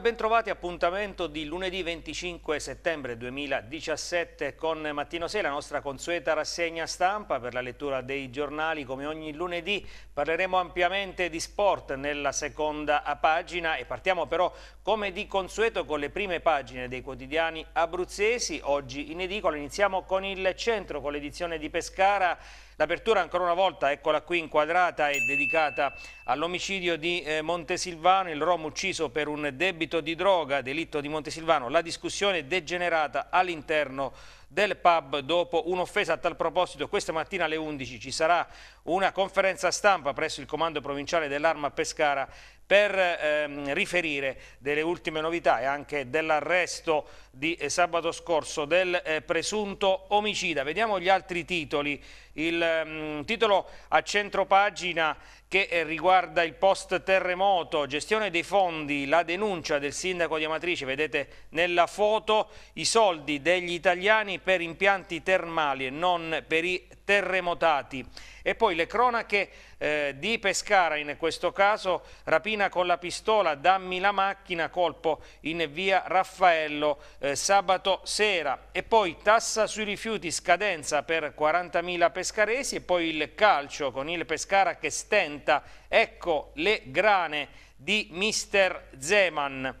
ben trovati, appuntamento di lunedì 25 settembre 2017 con Mattino 6, la nostra consueta rassegna stampa per la lettura dei giornali. Come ogni lunedì parleremo ampiamente di sport nella seconda pagina e partiamo però come di consueto con le prime pagine dei quotidiani abruzzesi. Oggi in edicola iniziamo con il centro, con l'edizione di Pescara L'apertura ancora una volta, eccola qui inquadrata, è dedicata all'omicidio di eh, Montesilvano, il Rom ucciso per un debito di droga, delitto di Montesilvano. La discussione è degenerata all'interno del pub dopo un'offesa a tal proposito questa mattina alle 11 ci sarà una conferenza stampa presso il comando provinciale dell'arma Pescara per ehm, riferire delle ultime novità e anche dell'arresto di eh, sabato scorso del eh, presunto omicida. Vediamo gli altri titoli. Il mm, titolo a centro pagina che eh, riguarda il post terremoto, gestione dei fondi, la denuncia del sindaco di Amatrice, vedete nella foto i soldi degli italiani per impianti termali e non per i terremotati. E poi le cronache eh, di Pescara, in questo caso rapina con la pistola, dammi la macchina, colpo in via Raffaello eh, eh, sabato sera e poi tassa sui rifiuti scadenza per 40.000 pescaresi e poi il calcio con il Pescara che stenta ecco le grane di mister Zeman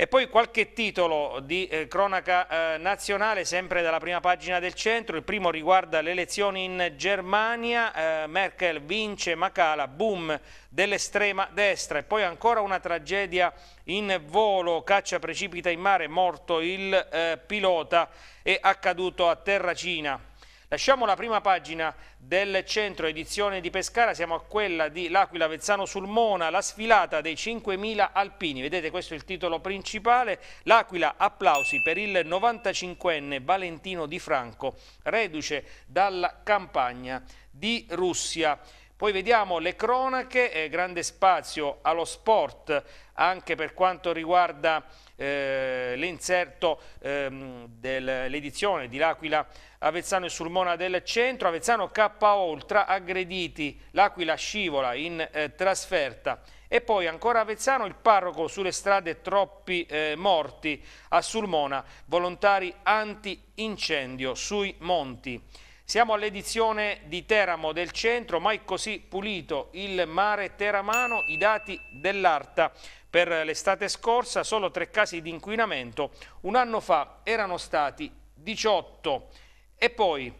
e poi qualche titolo di eh, cronaca eh, nazionale, sempre dalla prima pagina del centro. Il primo riguarda le elezioni in Germania. Eh, Merkel vince Macala, boom dell'estrema destra. E poi ancora una tragedia in volo, caccia precipita in mare, morto il eh, pilota e accaduto a Terracina. Lasciamo la prima pagina del centro edizione di Pescara, siamo a quella di L'Aquila Vezzano sul Mona, la sfilata dei 5.000 alpini. Vedete questo è il titolo principale. L'Aquila applausi per il 95enne Valentino Di Franco, reduce dalla campagna di Russia. Poi vediamo le cronache, eh, grande spazio allo sport anche per quanto riguarda eh, l'inserto ehm, dell'edizione di L'Aquila Avezzano e Sulmona del centro, Avezzano KO ultra aggrediti, L'Aquila scivola in eh, trasferta e poi ancora Avezzano il parroco sulle strade troppi eh, morti, a Sulmona volontari anti-incendio sui monti. Siamo all'edizione di Teramo del centro, mai così pulito il mare teramano, i dati dell'Arta. Per l'estate scorsa solo tre casi di inquinamento, un anno fa erano stati 18. E poi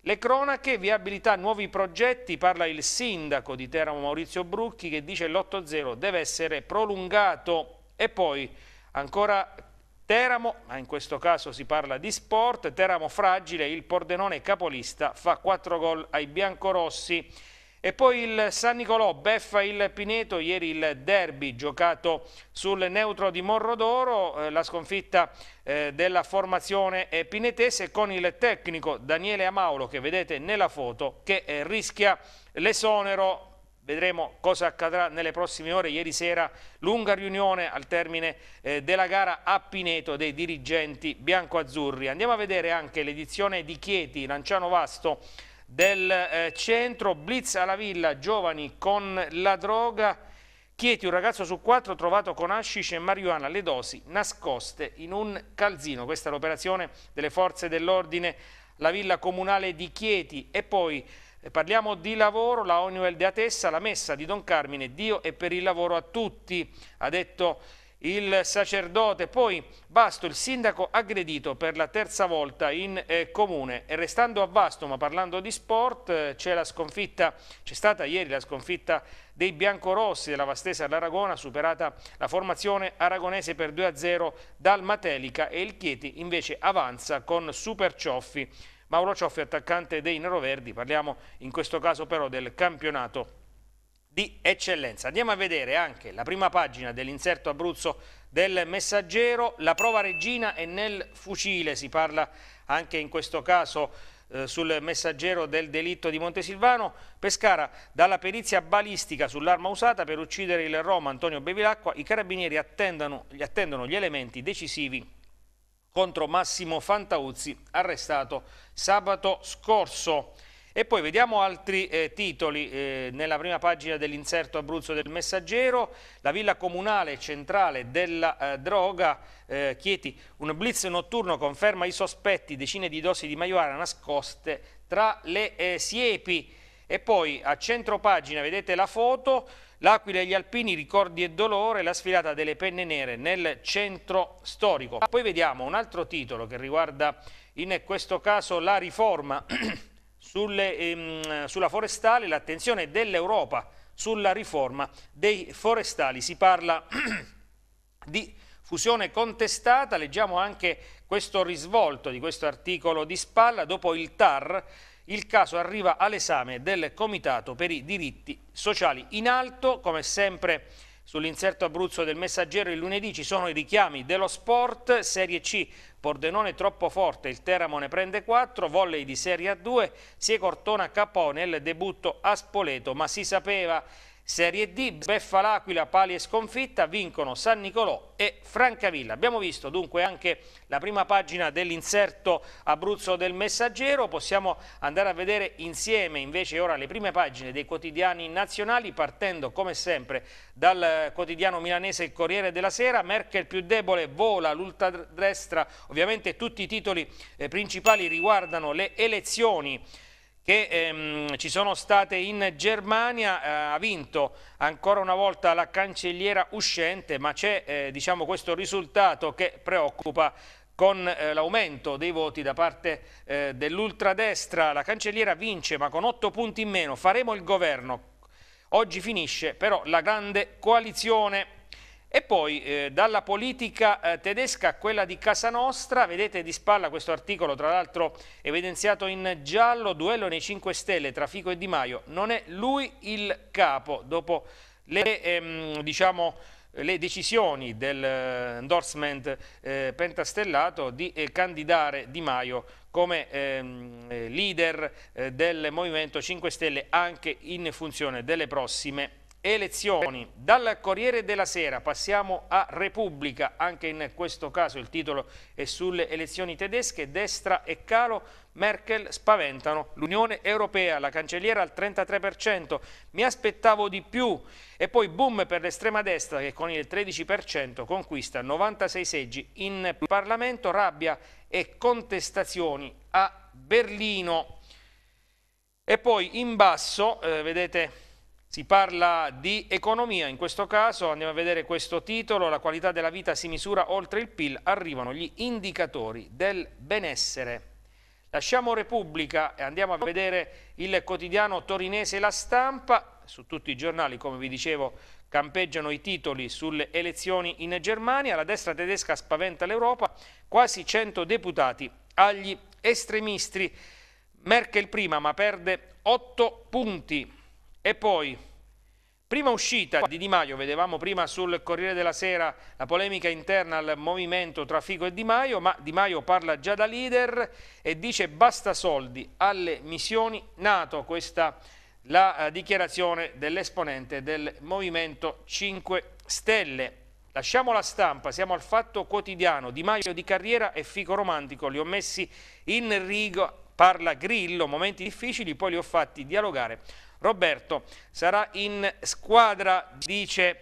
le cronache, viabilità, nuovi progetti, parla il sindaco di Teramo Maurizio Brucchi che dice l'8-0 deve essere prolungato e poi ancora Teramo, ma in questo caso si parla di sport, Teramo fragile, il Pordenone capolista fa 4 gol ai biancorossi e poi il San Nicolò beffa il Pineto, ieri il derby giocato sul neutro di Morrodoro, eh, la sconfitta eh, della formazione pinetese con il tecnico Daniele Amaulo che vedete nella foto che eh, rischia l'esonero Vedremo cosa accadrà nelle prossime ore. Ieri sera lunga riunione al termine eh, della gara a Pineto dei dirigenti bianco-azzurri. Andiamo a vedere anche l'edizione di Chieti, Lanciano Vasto, del eh, centro, blitz alla villa, giovani con la droga, Chieti un ragazzo su quattro trovato con hashish e marijuana, le dosi nascoste in un calzino. Questa è l'operazione delle forze dell'ordine, la villa comunale di Chieti e poi eh, Parliamo di lavoro, la ONU di Atessa, la messa di Don Carmine, Dio è per il lavoro a tutti, ha detto il sacerdote, poi Vasto, il sindaco aggredito per la terza volta in eh, comune. E restando a Vasto, ma parlando di sport, eh, c'è la sconfitta, c'è stata ieri la sconfitta dei biancorossi della Vastesa all'Aragona, superata la formazione aragonese per 2-0 dal Matelica e il Chieti invece avanza con Super Cioffi. Mauro Cioffi, attaccante dei Neroverdi, parliamo in questo caso però del campionato di eccellenza. Andiamo a vedere anche la prima pagina dell'inserto Abruzzo del Messaggero, la prova regina è nel fucile, si parla anche in questo caso eh, sul messaggero del delitto di Montesilvano, Pescara dalla perizia balistica sull'arma usata per uccidere il Roma Antonio Bevilacqua, i carabinieri attendono, attendono gli elementi decisivi contro Massimo Fantauzzi, arrestato sabato scorso. E poi vediamo altri eh, titoli eh, nella prima pagina dell'inserto Abruzzo del Messaggero, la villa comunale centrale della eh, droga eh, Chieti, un blitz notturno conferma i sospetti, decine di dosi di maiuana nascoste tra le eh, siepi. E poi a centro pagina vedete la foto, l'Aquila e gli Alpini, ricordi e dolore, la sfilata delle penne nere nel centro storico. Poi vediamo un altro titolo che riguarda in questo caso la riforma sulle, ehm, sulla forestale, l'attenzione dell'Europa sulla riforma dei forestali. Si parla di fusione contestata, leggiamo anche questo risvolto di questo articolo di spalla, dopo il TAR il caso arriva all'esame del Comitato per i diritti sociali. In alto, come sempre, Sull'inserto Abruzzo del Messaggero il lunedì ci sono i richiami dello sport, Serie C, Pordenone troppo forte, il Teramo ne prende 4, volley di Serie A2, si è Cortona Capone, il debutto a Spoleto, ma si sapeva Serie D, Beffa L'Aquila, Pali e Sconfitta, vincono San Nicolò e Francavilla. Abbiamo visto dunque anche la prima pagina dell'inserto Abruzzo del Messaggero, possiamo andare a vedere insieme invece ora le prime pagine dei quotidiani nazionali partendo come sempre dal quotidiano milanese Il Corriere della Sera, Merkel più debole vola l'ultradestra, ovviamente tutti i titoli eh, principali riguardano le elezioni che ehm, ci sono state in Germania, eh, ha vinto ancora una volta la cancelliera uscente, ma c'è eh, diciamo, questo risultato che preoccupa con eh, l'aumento dei voti da parte eh, dell'ultradestra. La cancelliera vince ma con otto punti in meno, faremo il governo. Oggi finisce però la grande coalizione. E poi eh, dalla politica eh, tedesca a quella di Casa Nostra, vedete di spalla questo articolo, tra l'altro evidenziato in giallo, duello nei 5 Stelle tra Fico e Di Maio, non è lui il capo, dopo le, ehm, diciamo, le decisioni dell'endorsement eh, eh, pentastellato di eh, candidare Di Maio come ehm, eh, leader del Movimento 5 Stelle anche in funzione delle prossime elezioni elezioni. Dal Corriere della Sera passiamo a Repubblica, anche in questo caso il titolo è sulle elezioni tedesche, destra e calo, Merkel spaventano l'Unione Europea, la cancelliera al 33%, mi aspettavo di più e poi boom per l'estrema destra che con il 13% conquista 96 seggi in Parlamento, rabbia e contestazioni a Berlino. E poi in basso, eh, vedete si parla di economia, in questo caso andiamo a vedere questo titolo, la qualità della vita si misura oltre il PIL, arrivano gli indicatori del benessere. Lasciamo Repubblica e andiamo a vedere il quotidiano torinese La Stampa, su tutti i giornali come vi dicevo campeggiano i titoli sulle elezioni in Germania, la destra tedesca spaventa l'Europa, quasi 100 deputati agli estremisti, Merkel prima ma perde 8 punti. E poi Prima uscita di Di Maio, vedevamo prima sul Corriere della Sera la polemica interna al movimento tra Fico e Di Maio, ma Di Maio parla già da leader e dice basta soldi alle missioni Nato, questa la eh, dichiarazione dell'esponente del Movimento 5 Stelle. Lasciamo la stampa, siamo al fatto quotidiano, Di Maio di carriera e Fico romantico, li ho messi in riga, parla Grillo, momenti difficili, poi li ho fatti dialogare Roberto sarà in squadra, dice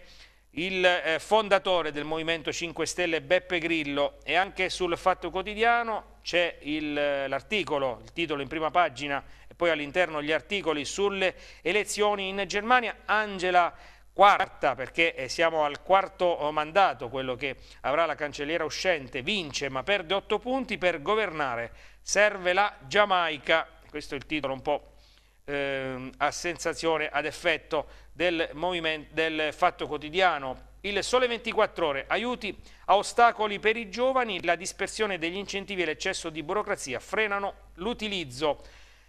il eh, fondatore del Movimento 5 Stelle Beppe Grillo e anche sul Fatto Quotidiano c'è eh, l'articolo, il titolo in prima pagina e poi all'interno gli articoli sulle elezioni in Germania. Angela quarta perché eh, siamo al quarto oh, mandato, quello che avrà la cancelliera uscente, vince ma perde otto punti per governare, serve la Giamaica, questo è il titolo un po' ehm, a sensazione, ad effetto del, del fatto quotidiano. Il Sole 24 Ore, aiuti a ostacoli per i giovani, la dispersione degli incentivi e l'eccesso di burocrazia frenano l'utilizzo.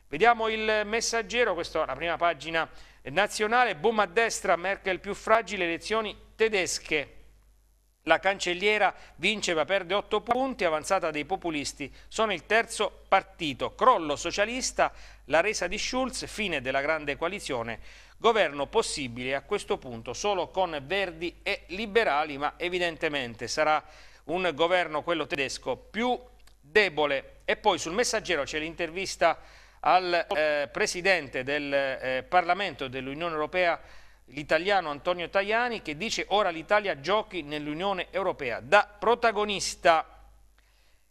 Vediamo il messaggero, questa è la prima pagina nazionale, boom a destra, Merkel più fragile, elezioni tedesche. La cancelliera vince ma perde 8 punti, avanzata dei populisti, sono il terzo partito. Crollo socialista, la resa di Schulz, fine della grande coalizione, governo possibile a questo punto solo con Verdi e Liberali, ma evidentemente sarà un governo, quello tedesco, più debole. E poi sul messaggero c'è l'intervista al eh, Presidente del eh, Parlamento dell'Unione Europea, l'italiano Antonio Tajani, che dice ora l'Italia giochi nell'Unione Europea da protagonista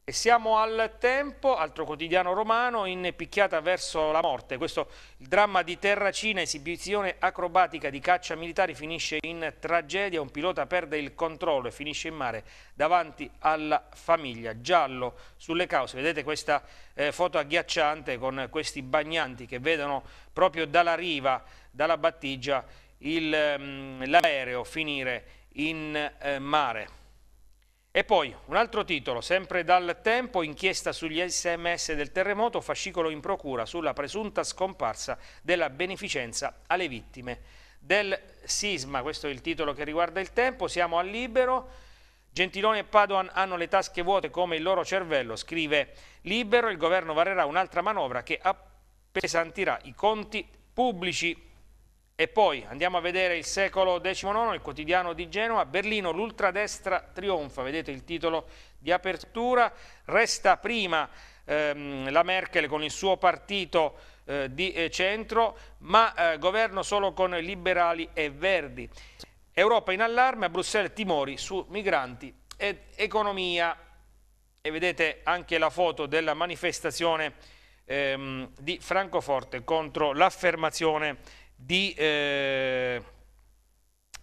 e siamo al tempo, altro quotidiano romano, in picchiata verso la morte. Questo il dramma di Terracina, esibizione acrobatica di caccia militari, finisce in tragedia. Un pilota perde il controllo e finisce in mare davanti alla famiglia. Giallo sulle cause. Vedete questa eh, foto agghiacciante con questi bagnanti che vedono proprio dalla riva, dalla battigia, mm, l'aereo finire in eh, mare. E poi un altro titolo, sempre dal tempo, inchiesta sugli sms del terremoto, fascicolo in procura sulla presunta scomparsa della beneficenza alle vittime del sisma. Questo è il titolo che riguarda il tempo, siamo al libero. Gentiloni e Padoan hanno le tasche vuote come il loro cervello, scrive Libero, il governo varerà un'altra manovra che appesantirà i conti pubblici. E poi andiamo a vedere il secolo XIX, il quotidiano di Genova, Berlino, l'ultradestra trionfa, vedete il titolo di apertura, resta prima ehm, la Merkel con il suo partito eh, di eh, centro, ma eh, governo solo con liberali e verdi. Europa in allarme, a Bruxelles timori su migranti ed economia. E vedete anche la foto della manifestazione ehm, di Francoforte contro l'affermazione di eh,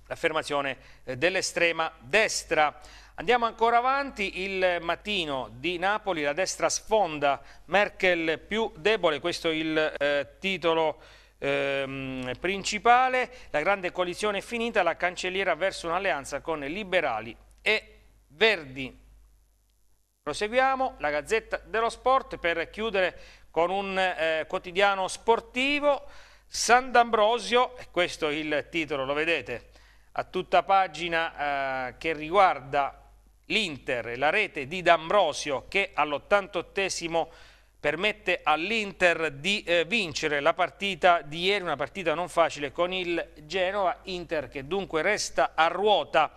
l'affermazione eh, dell'estrema destra. Andiamo ancora avanti, il mattino di Napoli, la destra sfonda, Merkel più debole, questo è il eh, titolo ehm, principale, la grande coalizione è finita, la cancelliera verso un'alleanza con liberali e verdi. Proseguiamo, la Gazzetta dello Sport per chiudere con un eh, quotidiano sportivo. Sant'Ambrosio, questo è il titolo, lo vedete, a tutta pagina eh, che riguarda l'Inter, la rete di D'Ambrosio che all'88 permette all'Inter di eh, vincere la partita di ieri, una partita non facile con il Genova, Inter che dunque resta a ruota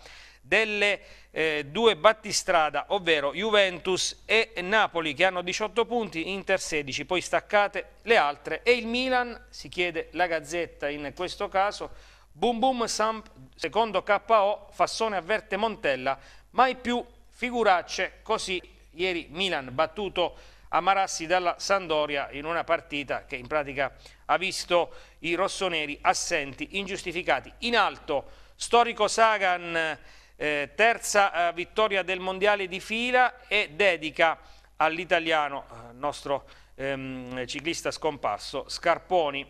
delle eh, due battistrada, ovvero Juventus e Napoli che hanno 18 punti, Inter 16, poi staccate le altre e il Milan, si chiede la Gazzetta in questo caso, boom boom Samp, secondo KO, Fassone avverte Montella, mai più figuracce, così ieri Milan battuto a Marassi dalla Sandoria in una partita che in pratica ha visto i rossoneri assenti, ingiustificati. In alto, storico Sagan eh, terza eh, vittoria del mondiale di fila e dedica all'italiano, eh, nostro ehm, ciclista scomparso, Scarponi.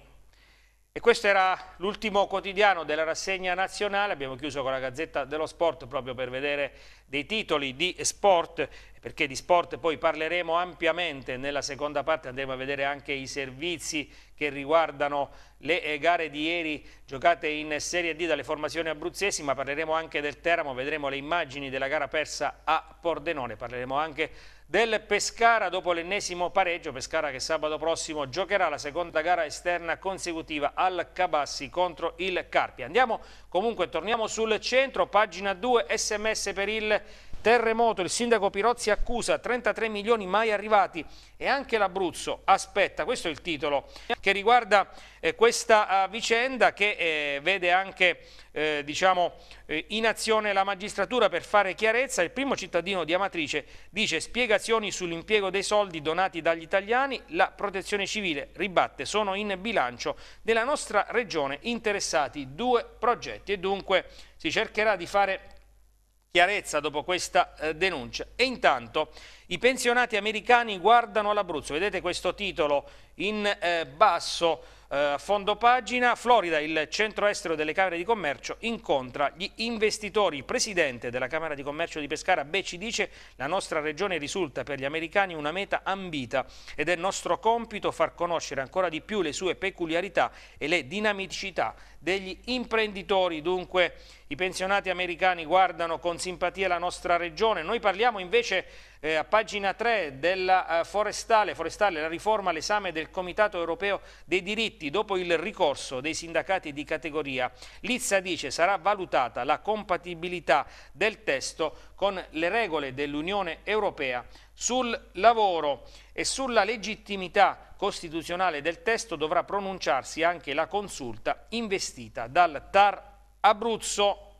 E questo era l'ultimo quotidiano della rassegna nazionale, abbiamo chiuso con la Gazzetta dello Sport proprio per vedere dei titoli di sport, perché di sport poi parleremo ampiamente nella seconda parte, andremo a vedere anche i servizi che riguardano le eh, gare di ieri giocate in Serie D dalle formazioni abruzzesi, ma parleremo anche del Teramo, vedremo le immagini della gara persa a Pordenone, parleremo anche del Pescara dopo l'ennesimo pareggio. Pescara che sabato prossimo giocherà la seconda gara esterna consecutiva al Cabassi contro il Carpi. Andiamo comunque, torniamo sul centro, pagina 2, sms per il Terremoto, il sindaco Pirozzi accusa 33 milioni mai arrivati e anche l'Abruzzo aspetta, questo è il titolo che riguarda eh, questa eh, vicenda che eh, vede anche eh, diciamo, eh, in azione la magistratura per fare chiarezza. Il primo cittadino di Amatrice dice spiegazioni sull'impiego dei soldi donati dagli italiani, la protezione civile ribatte sono in bilancio della nostra regione interessati due progetti e dunque si cercherà di fare chiarezza dopo questa eh, denuncia. E intanto i pensionati americani guardano all'Abruzzo, vedete questo titolo in eh, basso eh, fondo pagina, Florida, il centro estero delle Camere di Commercio, incontra gli investitori. Il presidente della Camera di Commercio di Pescara, Becci, dice la nostra regione risulta per gli americani una meta ambita ed è nostro compito far conoscere ancora di più le sue peculiarità e le dinamicità degli imprenditori. Dunque i pensionati americani guardano con simpatia la nostra regione. Noi parliamo invece eh, a pagina 3 della eh, forestale, forestale, la riforma all'esame del Comitato Europeo dei Diritti dopo il ricorso dei sindacati di categoria. Lizza dice sarà valutata la compatibilità del testo con le regole dell'Unione Europea sul lavoro e sulla legittimità costituzionale del testo dovrà pronunciarsi anche la consulta investita dal TAR Abruzzo.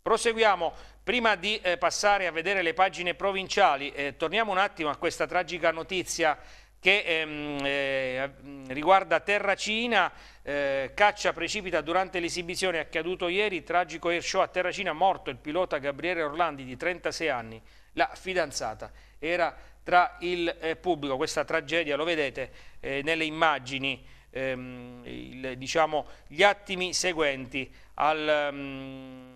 Proseguiamo, prima di eh, passare a vedere le pagine provinciali, eh, torniamo un attimo a questa tragica notizia che ehm, eh, riguarda Terracina, eh, caccia precipita durante l'esibizione accaduto ieri, tragico air show a Terracina, morto il pilota Gabriele Orlandi di 36 anni, la fidanzata era tra il eh, pubblico, questa tragedia lo vedete eh, nelle immagini, ehm, il, diciamo, gli attimi seguenti al, mm,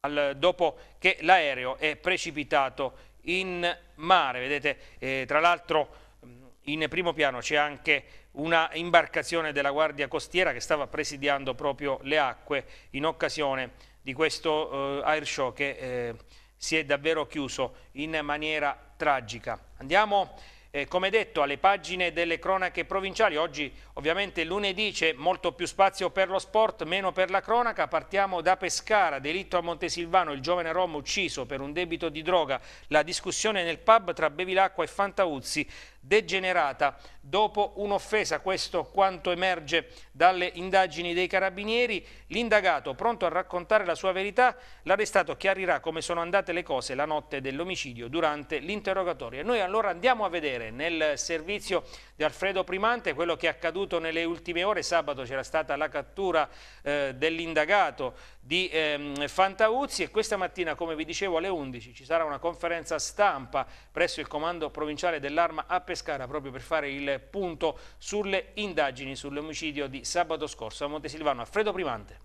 al, dopo che l'aereo è precipitato in mare, vedete eh, tra l'altro mm, in primo piano c'è anche una imbarcazione della Guardia Costiera che stava presidiando proprio le acque in occasione di questo eh, airshow che eh, si è davvero chiuso in maniera tragica. Andiamo eh, come detto alle pagine delle cronache provinciali, oggi ovviamente lunedì c'è molto più spazio per lo sport, meno per la cronaca, partiamo da Pescara, delitto a Montesilvano, il giovane Rom ucciso per un debito di droga, la discussione nel pub tra Bevilacqua e Fantauzzi, degenerata dopo un'offesa, questo quanto emerge dalle indagini dei carabinieri, l'indagato pronto a raccontare la sua verità, l'arrestato chiarirà come sono andate le cose la notte dell'omicidio durante l'interrogatorio. Noi allora andiamo a vedere nel servizio di Alfredo Primante, quello che è accaduto nelle ultime ore, sabato c'era stata la cattura eh, dell'indagato di ehm, Fantauzzi e questa mattina, come vi dicevo, alle 11 ci sarà una conferenza stampa presso il comando provinciale dell'Arma a Pescara proprio per fare il punto sulle indagini sull'omicidio di sabato scorso a Montesilvano. Alfredo Primante.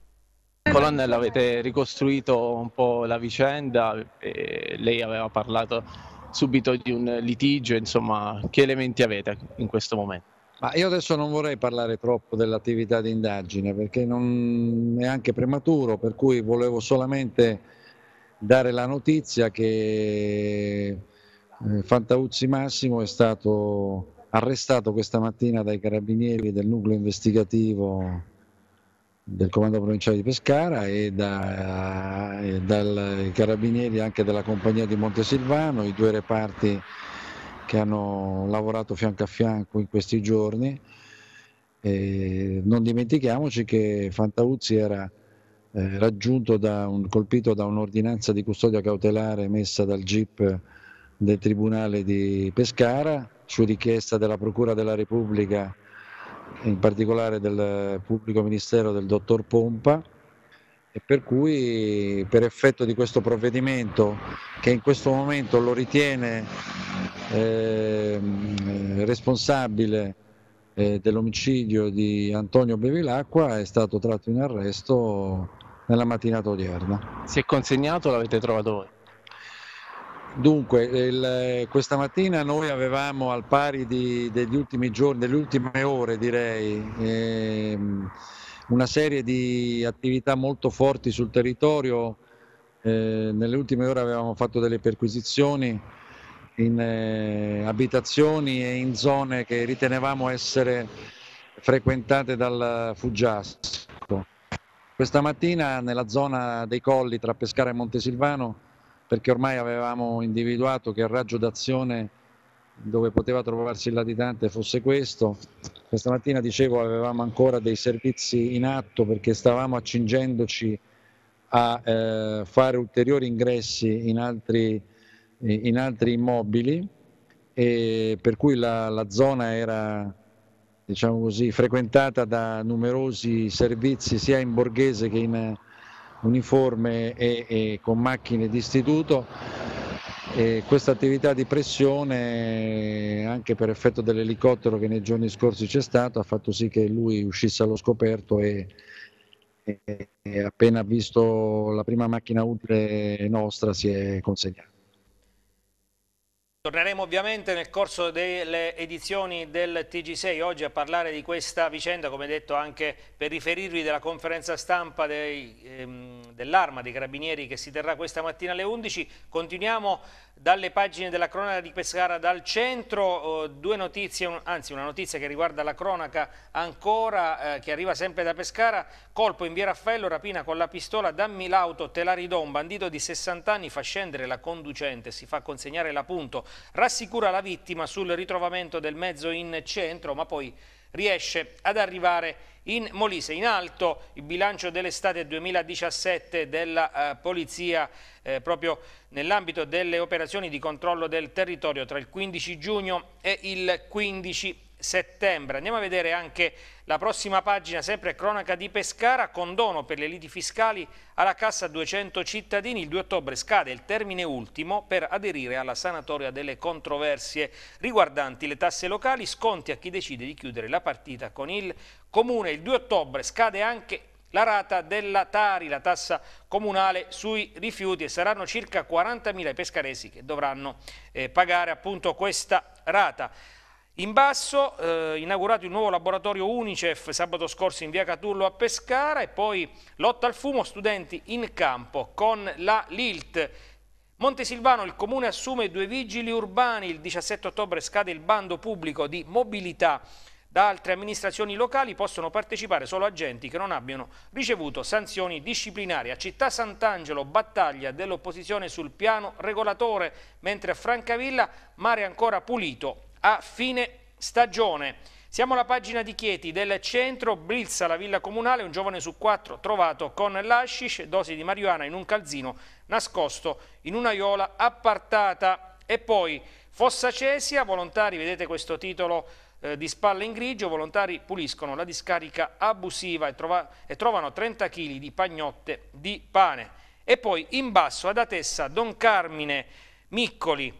Colonnello, avete ricostruito un po' la vicenda, eh, lei aveva parlato subito di un litigio, insomma, che elementi avete in questo momento? Ma io adesso non vorrei parlare troppo dell'attività di indagine perché non è anche prematuro, per cui volevo solamente dare la notizia che eh, Fantauzzi Massimo è stato arrestato questa mattina dai carabinieri del nucleo investigativo del comando provinciale di Pescara e, da, e dai carabinieri anche della compagnia di Montesilvano, i due reparti che hanno lavorato fianco a fianco in questi giorni. E non dimentichiamoci che Fantauzzi era eh, raggiunto da un, colpito da un'ordinanza di custodia cautelare messa dal GIP del Tribunale di Pescara su richiesta della Procura della Repubblica in particolare del pubblico ministero del dottor Pompa e per cui per effetto di questo provvedimento che in questo momento lo ritiene eh, responsabile eh, dell'omicidio di Antonio Bevilacqua è stato tratto in arresto nella mattinata odierna. Si è consegnato o l'avete trovato voi? Dunque, il, eh, questa mattina noi avevamo al pari di, degli ultimi giorni, delle ultime ore direi, ehm, una serie di attività molto forti sul territorio. Eh, nelle ultime ore avevamo fatto delle perquisizioni in eh, abitazioni e in zone che ritenevamo essere frequentate dal fuggiasco. Questa mattina nella zona dei colli tra Pescara e Montesilvano perché ormai avevamo individuato che il raggio d'azione dove poteva trovarsi il latitante fosse questo. Questa mattina, dicevo, avevamo ancora dei servizi in atto perché stavamo accingendoci a eh, fare ulteriori ingressi in altri, in altri immobili, per cui la, la zona era diciamo così, frequentata da numerosi servizi sia in borghese che in, uniforme e, e con macchine d'istituto. e questa attività di pressione anche per effetto dell'elicottero che nei giorni scorsi c'è stato ha fatto sì che lui uscisse allo scoperto e, e appena visto la prima macchina utile nostra si è consegnato. Torneremo ovviamente nel corso delle edizioni del TG6 oggi a parlare di questa vicenda, come detto anche per riferirvi della conferenza stampa ehm, dell'Arma dei Carabinieri che si terrà questa mattina alle 11. Continuiamo dalle pagine della cronaca di Pescara dal centro, eh, due notizie, anzi una notizia che riguarda la cronaca ancora, eh, che arriva sempre da Pescara, colpo in via Raffaello, rapina con la pistola, dammi l'auto, te la ridò, un bandito di 60 anni fa scendere la conducente, si fa consegnare l'appunto, rassicura la vittima sul ritrovamento del mezzo in centro, ma poi riesce ad arrivare in Molise. In alto il bilancio dell'estate 2017 della eh, Polizia eh, proprio nell'ambito delle operazioni di controllo del territorio tra il 15 giugno e il 15 giugno settembre. Andiamo a vedere anche la prossima pagina, sempre cronaca di Pescara, condono per le liti fiscali alla cassa 200 cittadini. Il 2 ottobre scade il termine ultimo per aderire alla sanatoria delle controversie riguardanti le tasse locali, sconti a chi decide di chiudere la partita con il comune. Il 2 ottobre scade anche la rata della Tari, la tassa comunale sui rifiuti e saranno circa 40.000 i pescaresi che dovranno eh, pagare appunto questa rata. In basso, eh, inaugurato il nuovo laboratorio Unicef sabato scorso in via Catullo a Pescara e poi lotta al fumo, studenti in campo con la Lilt. Montesilvano, il comune assume due vigili urbani, il 17 ottobre scade il bando pubblico di mobilità. Da altre amministrazioni locali possono partecipare solo agenti che non abbiano ricevuto sanzioni disciplinari. A Città Sant'Angelo battaglia dell'opposizione sul piano regolatore, mentre a Francavilla mare ancora pulito a fine stagione. Siamo alla pagina di Chieti, del centro, blizza la villa comunale, un giovane su quattro trovato con l'ashish, dosi di marijuana in un calzino nascosto in un'aiola appartata. E poi Fossa Cesia, volontari, vedete questo titolo eh, di spalle in grigio, volontari puliscono la discarica abusiva e, trova, e trovano 30 kg di pagnotte di pane. E poi in basso ad Atessa Don Carmine Miccoli,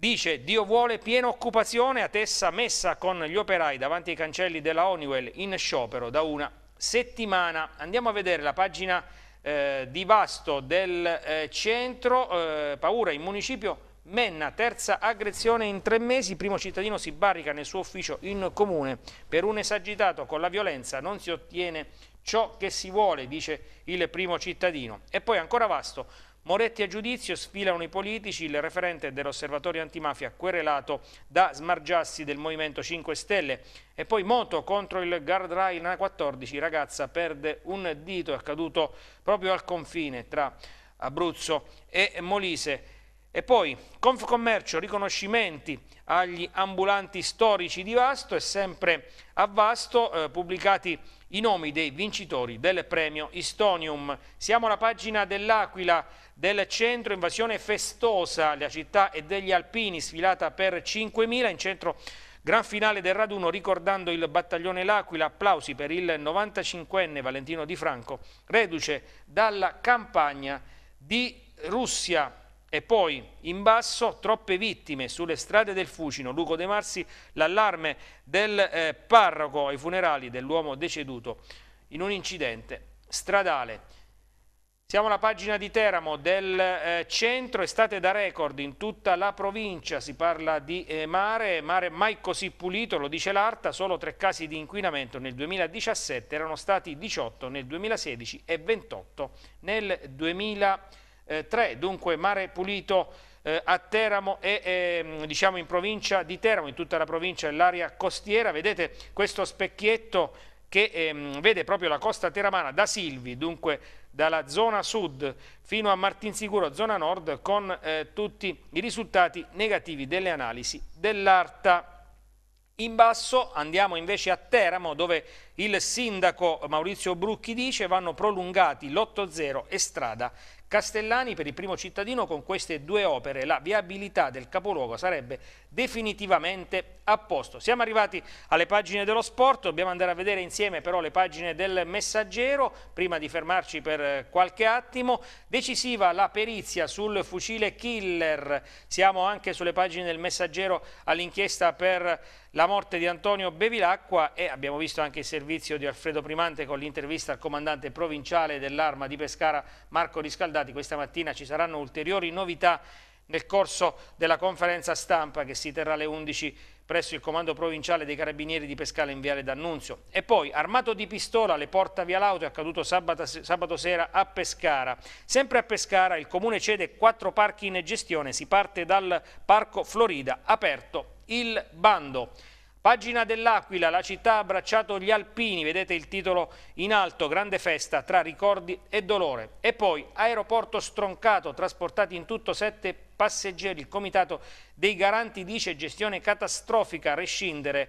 Dice Dio vuole piena occupazione a tessa messa con gli operai davanti ai cancelli della Honeywell in sciopero da una settimana. Andiamo a vedere la pagina eh, di Vasto del eh, centro, eh, paura in municipio, Menna, terza aggressione in tre mesi, primo cittadino si barrica nel suo ufficio in comune, per un esagitato con la violenza non si ottiene ciò che si vuole, dice il primo cittadino. E poi ancora Vasto, Moretti a giudizio sfilano i politici, il referente dell'osservatorio antimafia querelato da Smargiassi del Movimento 5 Stelle e poi moto contro il guardrail a 14, ragazza perde un dito, è accaduto proprio al confine tra Abruzzo e Molise. E poi Confcommercio, riconoscimenti agli ambulanti storici di Vasto e sempre a Vasto eh, pubblicati i nomi dei vincitori del premio Istonium. Siamo alla pagina dell'Aquila del centro, invasione festosa, della città e degli alpini sfilata per 5.000 in centro Gran finale del raduno ricordando il battaglione L'Aquila, applausi per il 95enne Valentino Di Franco, reduce dalla campagna di Russia. E poi in basso troppe vittime sulle strade del Fucino, Luco De Marsi, l'allarme del eh, parroco ai funerali dell'uomo deceduto in un incidente stradale. Siamo alla pagina di Teramo del eh, centro, estate da record in tutta la provincia, si parla di eh, mare, mare mai così pulito, lo dice l'Arta, solo tre casi di inquinamento nel 2017, erano stati 18 nel 2016 e 28 nel 2003, dunque mare pulito eh, a Teramo e ehm, diciamo in provincia di Teramo, in tutta la provincia e l'area costiera, vedete questo specchietto che ehm, vede proprio la costa teramana da Silvi, dunque dalla zona sud fino a Martinsicuro, zona nord, con eh, tutti i risultati negativi delle analisi dell'ARTA. In basso andiamo invece a Teramo dove il sindaco Maurizio Brucchi dice vanno prolungati l'8-0 e strada Castellani per il primo cittadino con queste due opere la viabilità del capoluogo sarebbe definitivamente a posto. Siamo arrivati alle pagine dello sport, dobbiamo andare a vedere insieme però le pagine del messaggero prima di fermarci per qualche attimo. Decisiva la perizia sul fucile killer, siamo anche sulle pagine del messaggero all'inchiesta per la morte di Antonio Bevilacqua e abbiamo visto anche il servizio di Alfredo Primante con l'intervista al comandante provinciale dell'Arma di Pescara Marco Riscaldati. Questa mattina ci saranno ulteriori novità nel corso della conferenza stampa che si terrà alle 11.00 presso il comando provinciale dei carabinieri di Pescale in Viale D'Annunzio. E poi, armato di pistola, le porta via l'auto, è accaduto sabato, sabato, sera a Pescara. Sempre a Pescara il comune cede quattro parchi in gestione, si parte dal Parco Florida, aperto il bando. Pagina dell'Aquila, la città ha abbracciato gli alpini, vedete il titolo in alto, grande festa tra ricordi e dolore. E poi aeroporto stroncato, trasportati in tutto sette passeggeri, il comitato dei garanti dice gestione catastrofica rescindere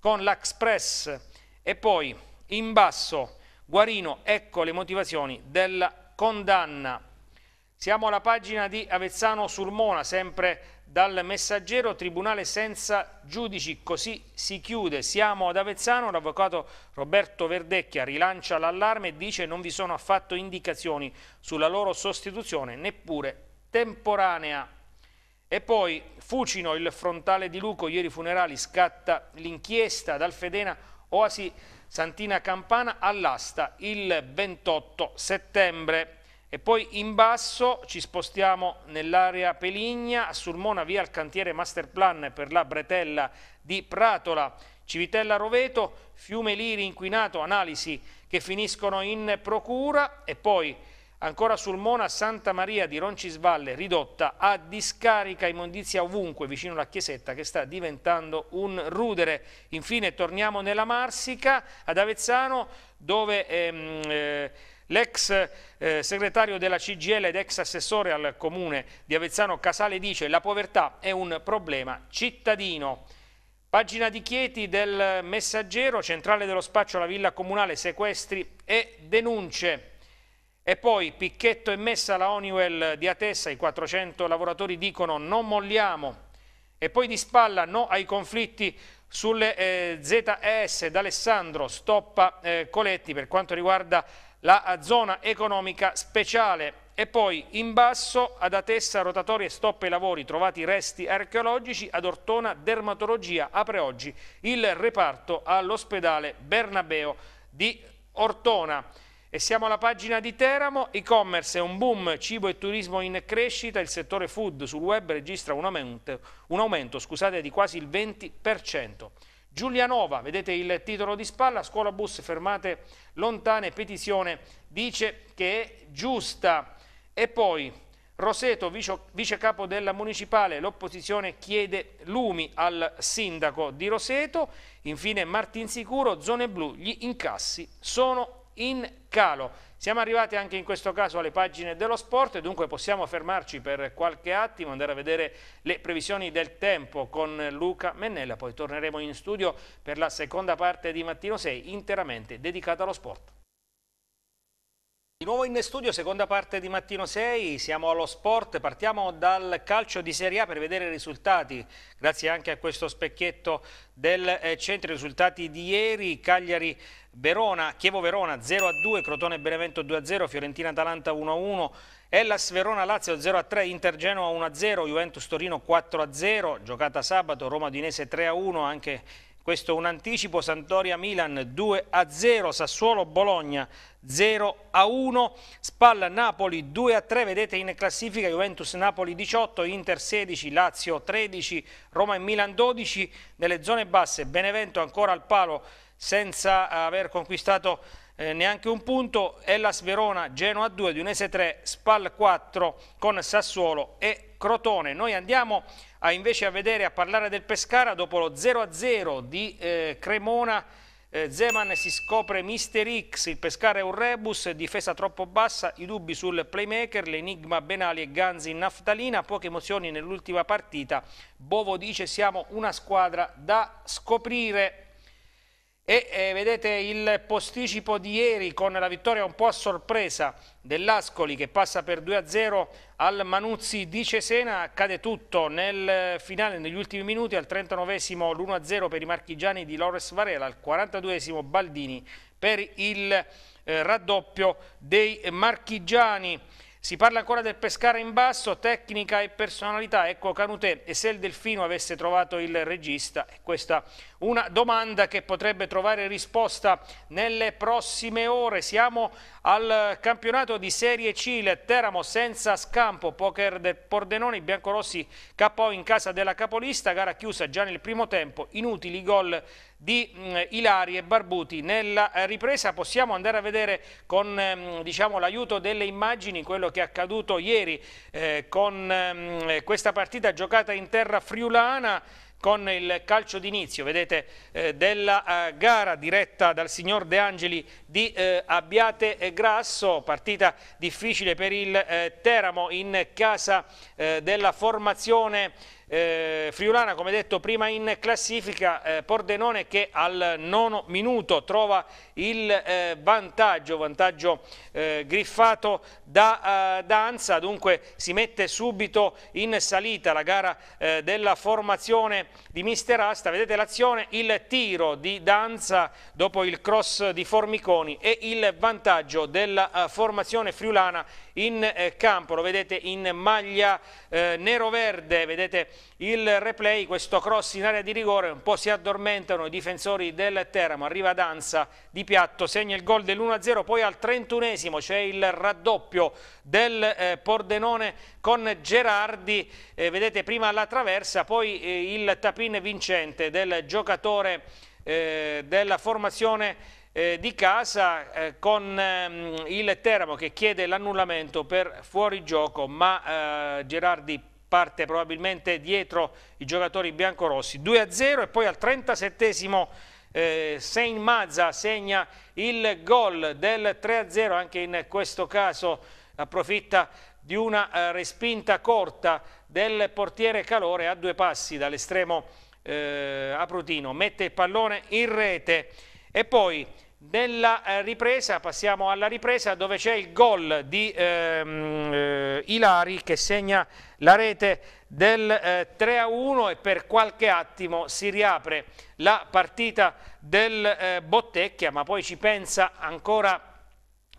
con l'Express. E poi in basso Guarino, ecco le motivazioni della condanna. Siamo alla pagina di Avezzano Sulmona, sempre dal messaggero Tribunale senza giudici, così si chiude. Siamo ad Avezzano, l'avvocato Roberto Verdecchia rilancia l'allarme e dice non vi sono affatto indicazioni sulla loro sostituzione, neppure temporanea. E poi Fucino, il frontale di Luco, ieri funerali, scatta l'inchiesta dal Fedena Oasi Santina Campana all'asta il 28 settembre e poi in basso ci spostiamo nell'area Peligna, a Sulmona via il cantiere Masterplan per la bretella di Pratola, Civitella Roveto, Fiume Liri inquinato, analisi che finiscono in procura e poi ancora Sulmona Santa Maria di Roncisvalle ridotta a discarica immondizia ovunque vicino alla chiesetta che sta diventando un rudere. Infine torniamo nella Marsica ad Avezzano dove... Ehm, eh, L'ex eh, segretario della CGL ed ex assessore al comune di Avezzano Casale dice la povertà è un problema cittadino. Pagina di Chieti del Messaggero, centrale dello spaccio alla villa comunale, sequestri e denunce. E poi picchetto e messa alla Honeywell di Atessa, i 400 lavoratori dicono non molliamo. E poi di spalla no ai conflitti sulle eh, ZES d'Alessandro, stoppa eh, Coletti per quanto riguarda la eh, zona economica speciale e poi in basso ad Atessa rotatorie stoppe ai lavori trovati resti archeologici ad Ortona dermatologia apre oggi il reparto all'ospedale Bernabeo di Ortona e siamo alla pagina di Teramo, e-commerce è un boom, cibo e turismo in crescita, il settore food sul web registra un aumento, un aumento scusate, di quasi il 20%. Giulianova, vedete il titolo di spalla, scuola bus fermate lontane, petizione dice che è giusta. E poi Roseto, vice, vice capo della municipale, l'opposizione chiede lumi al sindaco di Roseto. Infine Martinsicuro, zone blu, gli incassi sono in calo. Siamo arrivati anche in questo caso alle pagine dello sport, dunque possiamo fermarci per qualche attimo, andare a vedere le previsioni del tempo con Luca Mennella, poi torneremo in studio per la seconda parte di Mattino 6 interamente dedicata allo sport. Di nuovo in studio, seconda parte di Mattino 6, siamo allo sport, partiamo dal calcio di Serie A per vedere i risultati, grazie anche a questo specchietto del eh, centro, i risultati di ieri, Cagliari Verona, Chievo Verona 0 a 2, Crotone Benevento 2 a 0, Fiorentina Atalanta 1 a 1, Ellas Verona Lazio 0 a 3, Inter Genoa 1 a 0, Juventus Torino 4 a 0, giocata sabato, Roma Dinese 3 a 1, anche questo è un anticipo Santoria-Milan 2-0, Sassuolo-Bologna 0-1, Spalla-Napoli 2-3, vedete in classifica Juventus-Napoli 18, Inter 16, Lazio 13, Roma e Milan 12, nelle zone basse Benevento ancora al palo senza aver conquistato eh, neanche un punto, Ellas Verona, Genoa 2, Dunese 3, Spal 4 con Sassuolo e Crotone. Noi andiamo a invece a vedere, a parlare del Pescara dopo lo 0-0 di eh, Cremona. Eh, Zeman si scopre Mister X, il Pescara è un rebus, difesa troppo bassa, i dubbi sul playmaker, l'enigma Benali e Ganzi in naftalina, poche emozioni nell'ultima partita. Bovo dice siamo una squadra da scoprire. E eh, vedete il posticipo di ieri con la vittoria un po' a sorpresa dell'Ascoli che passa per 2-0 al Manuzzi di Cesena. Cade tutto nel finale, negli ultimi minuti, al 39esimo l'1-0 per i marchigiani di Lores Varela, al 42esimo Baldini per il eh, raddoppio dei marchigiani. Si parla ancora del pescare in basso, tecnica e personalità. Ecco Canutè e se il Delfino avesse trovato il regista, questa è una domanda che potrebbe trovare risposta nelle prossime ore. Siamo al campionato di Serie C, Teramo senza scampo, poker del Pordenone, i biancorossi KO in casa della capolista, gara chiusa già nel primo tempo, inutili gol di Ilari e Barbuti nella eh, ripresa possiamo andare a vedere con ehm, diciamo, l'aiuto delle immagini quello che è accaduto ieri eh, con eh, questa partita giocata in terra friulana con il calcio d'inizio, vedete, eh, della eh, gara diretta dal signor De Angeli di eh, Abbiate Grasso, partita difficile per il eh, Teramo in casa eh, della formazione eh, Friulana, come detto prima in classifica, eh, Pordenone che al nono minuto trova il eh, vantaggio, vantaggio eh, griffato da eh, Danza, dunque si mette subito in salita la gara eh, della formazione di Mister Asta, vedete l'azione, il tiro di Danza dopo il cross di Formiconi e il vantaggio della formazione friulana in eh, campo, lo vedete in maglia eh, nero-verde, vedete il replay, questo cross in area di rigore, un po' si addormentano i difensori del Teramo, arriva Danza di piatto, segna il gol dell'1-0, poi al 31esimo c'è il raddoppio del eh, Pordenone con Gerardi, eh, vedete prima la traversa, poi eh, il tapin vincente del giocatore della formazione eh, di casa eh, con ehm, il Teramo che chiede l'annullamento per fuorigioco ma eh, Gerardi parte probabilmente dietro i giocatori biancorossi 2-0 e poi al 37esimo eh, Sein Mazza segna il gol del 3-0 anche in questo caso approfitta di una eh, respinta corta del portiere Calore a due passi dall'estremo eh, Aprutino mette il pallone in rete e poi nella eh, ripresa, passiamo alla ripresa dove c'è il gol di ehm, eh, Ilari che segna la rete del eh, 3 a 1 e per qualche attimo si riapre la partita del eh, Bottecchia ma poi ci pensa ancora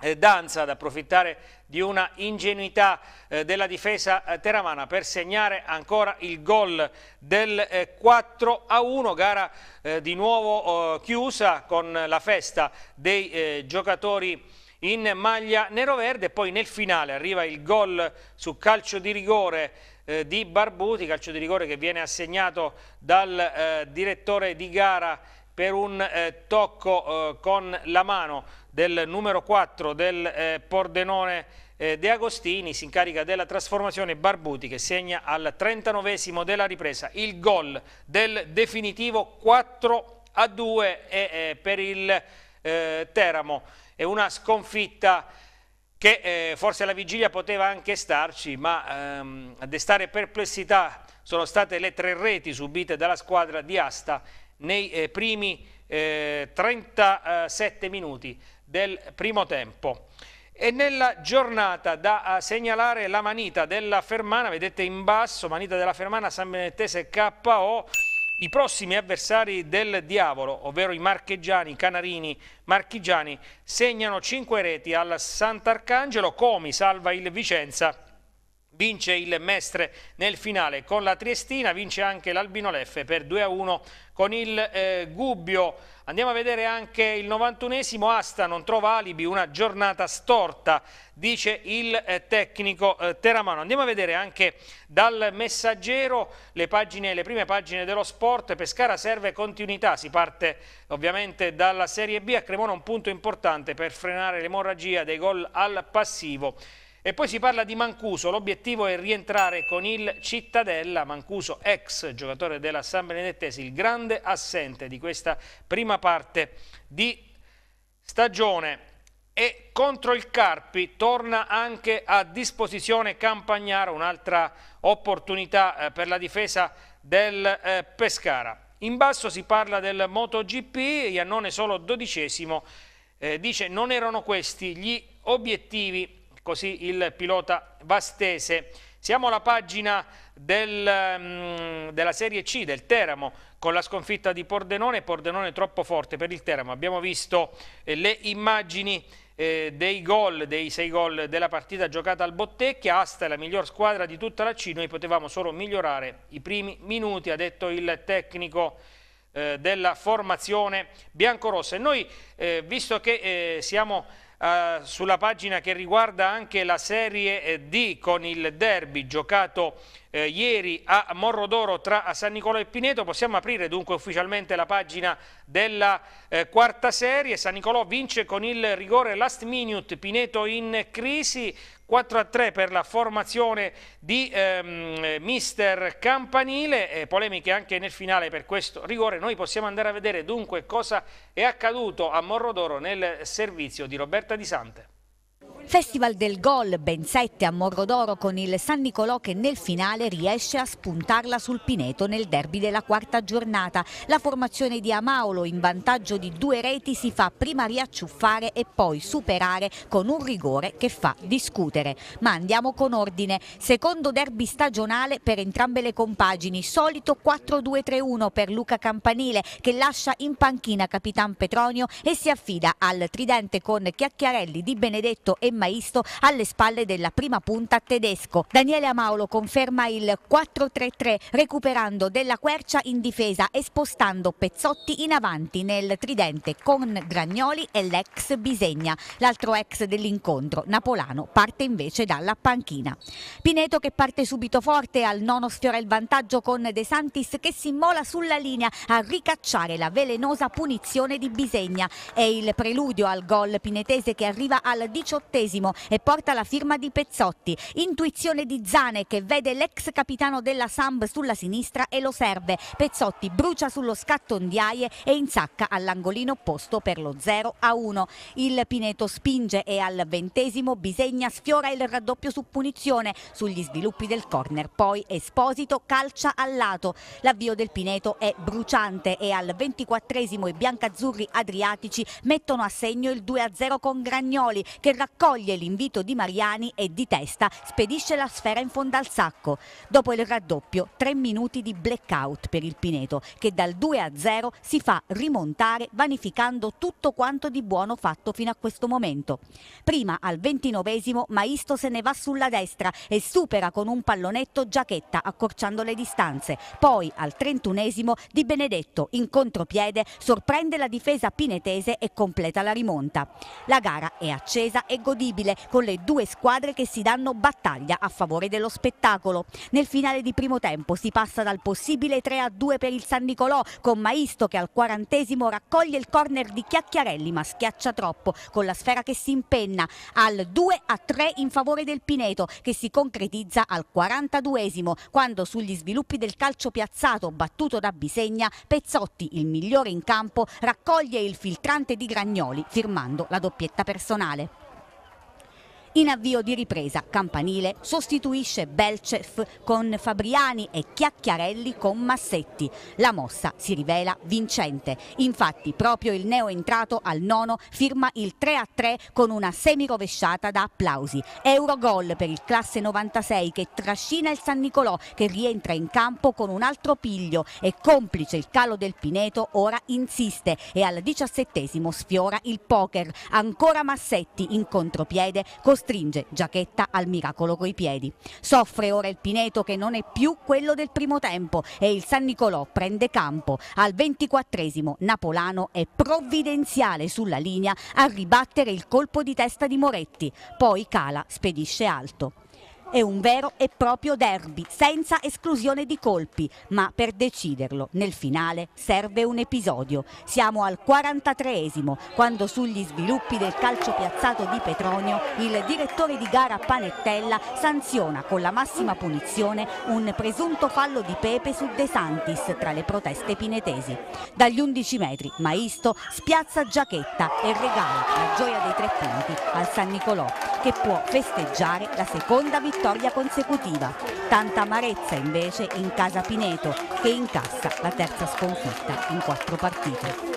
eh, danza ad approfittare di una ingenuità eh, della difesa eh, teramana per segnare ancora il gol del 4 a 1, gara di nuovo oh, chiusa con la festa dei giocatori in maglia nero-verde, poi nel finale arriva il gol su calcio di rigore di Barbuti, calcio di rigore che viene assegnato dal direttore di gara per un tocco oh, con la mano del numero 4 del eh, Pordenone eh, De Agostini, si incarica della trasformazione Barbuti che segna al 39 esimo della ripresa il gol del definitivo 4 a 2 e, eh, eh, per il eh, Teramo. È una sconfitta che eh, forse alla vigilia poteva anche starci, ma ehm, a destare perplessità sono state le tre reti subite dalla squadra di Asta nei eh, primi eh, 37 minuti del primo tempo. E nella giornata da eh, segnalare la manita della Fermana, vedete in basso, manita della Fermana, San Benedettese KO, i prossimi avversari del diavolo, ovvero i marcheggiani, i canarini, marchigiani, segnano 5 reti al Sant'Arcangelo, Comi salva il Vicenza, vince il Mestre nel finale con la Triestina, vince anche l'Albino Leffe per 2-1 con il eh, Gubbio Andiamo a vedere anche il 91esimo, Asta non trova alibi, una giornata storta, dice il eh, tecnico eh, Teramano. Andiamo a vedere anche dal messaggero le, pagine, le prime pagine dello sport, Pescara serve continuità, si parte ovviamente dalla Serie B, a Cremona un punto importante per frenare l'emorragia dei gol al passivo. E poi si parla di Mancuso, l'obiettivo è rientrare con il Cittadella, Mancuso ex giocatore della San Benedettesi, il grande assente di questa prima parte di stagione. E contro il Carpi torna anche a disposizione Campagnaro, un'altra opportunità eh, per la difesa del eh, Pescara. In basso si parla del MotoGP, Iannone solo dodicesimo, eh, dice non erano questi gli obiettivi così il pilota Vastese. Siamo alla pagina del, mm, della Serie C, del Teramo, con la sconfitta di Pordenone, Pordenone troppo forte per il Teramo, abbiamo visto eh, le immagini eh, dei gol, dei sei gol della partita giocata al Bottecchia, Asta è la miglior squadra di tutta la C, noi potevamo solo migliorare i primi minuti, ha detto il tecnico eh, della formazione biancorossa e noi visto che siamo eh, sulla pagina che riguarda anche la Serie D con il derby giocato eh, ieri a Morro d'Oro tra San Nicolò e Pineto, possiamo aprire dunque ufficialmente la pagina della eh, quarta serie, San Nicolò vince con il rigore last minute, Pineto in crisi, 4 a 3 per la formazione di ehm, mister Campanile, eh, polemiche anche nel finale per questo rigore. Noi possiamo andare a vedere dunque cosa è accaduto a Morro d'Oro nel servizio di Roberta Di Sante. Festival del gol, ben 7 a Morro d'Oro con il San Nicolò che nel finale riesce a spuntarla sul Pineto nel derby della quarta giornata. La formazione di Amaolo in vantaggio di due reti si fa prima riacciuffare e poi superare con un rigore che fa discutere. Ma andiamo con ordine. Secondo derby stagionale per entrambe le compagini, solito 4-2-3-1 per Luca Campanile che lascia in panchina Capitan Petronio e si affida al tridente con Chiacchiarelli, Di Benedetto e Maisto alle spalle della prima punta tedesco. Daniele Amaulo conferma il 4-3-3 recuperando della quercia in difesa e spostando Pezzotti in avanti nel tridente con Gragnoli e l'ex Bisegna. L'altro ex dell'incontro, Napolano, parte invece dalla panchina. Pineto che parte subito forte al nono sfiora il vantaggio con De Santis che si immola sulla linea a ricacciare la velenosa punizione di Bisegna. È il preludio al gol pinetese che arriva al diciottesimo e porta la firma di Pezzotti. Intuizione di Zane che vede l'ex capitano della Samb sulla sinistra e lo serve. Pezzotti brucia sullo scatto Ondiaie e insacca all'angolino opposto per lo 0 a 1. Il Pineto spinge e al ventesimo Bisegna sfiora il raddoppio su punizione sugli sviluppi del corner. Poi Esposito calcia al lato. L'avvio del Pineto è bruciante e al ventiquattresimo i biancazzurri adriatici mettono a segno il 2 a 0 con Gragnoli che raccoglie Accoglie l'invito di Mariani e di testa spedisce la sfera in fondo al sacco. Dopo il raddoppio, tre minuti di blackout per il Pineto, che dal 2 a 0 si fa rimontare vanificando tutto quanto di buono fatto fino a questo momento. Prima al ventinovesimo Maisto se ne va sulla destra e supera con un pallonetto Giacchetta accorciando le distanze. Poi al trentunesimo Di Benedetto in contropiede sorprende la difesa pinetese e completa la rimonta. La gara è accesa e godita imprevedibile con le due squadre che si danno battaglia a favore dello spettacolo. Nel finale di primo tempo si passa dal possibile 3 a 2 per il San Nicolò con Maisto che al quarantesimo raccoglie il corner di Chiacchiarelli ma schiaccia troppo con la sfera che si impenna al 2 a 3 in favore del Pineto che si concretizza al 42esimo quando sugli sviluppi del calcio piazzato battuto da Bisegna Pezzotti il migliore in campo raccoglie il filtrante di Gragnoli firmando la doppietta personale in avvio di ripresa Campanile sostituisce Belcef con Fabriani e Chiacchiarelli con Massetti. La mossa si rivela vincente. Infatti proprio il neo entrato al nono firma il 3 a 3 con una semirovesciata da applausi. Eurogol per il classe 96 che trascina il San Nicolò che rientra in campo con un altro piglio e complice il calo del Pineto ora insiste e al diciassettesimo sfiora il poker. Ancora Massetti in contropiede costituisce costringe Giacchetta al miracolo coi piedi. Soffre ora il Pineto che non è più quello del primo tempo e il San Nicolò prende campo. Al 24 Napolano è provvidenziale sulla linea a ribattere il colpo di testa di Moretti, poi Cala spedisce alto. È un vero e proprio derby, senza esclusione di colpi, ma per deciderlo nel finale serve un episodio. Siamo al 43esimo, quando sugli sviluppi del calcio piazzato di Petronio, il direttore di gara Panettella sanziona con la massima punizione un presunto fallo di Pepe su De Santis tra le proteste pinetesi. Dagli 11 metri Maisto spiazza Giacchetta e regala la gioia dei tre punti al San Nicolò, che può festeggiare la seconda vittoria vittoria consecutiva. Tanta amarezza invece in casa Pineto che incassa la terza sconfitta in quattro partite.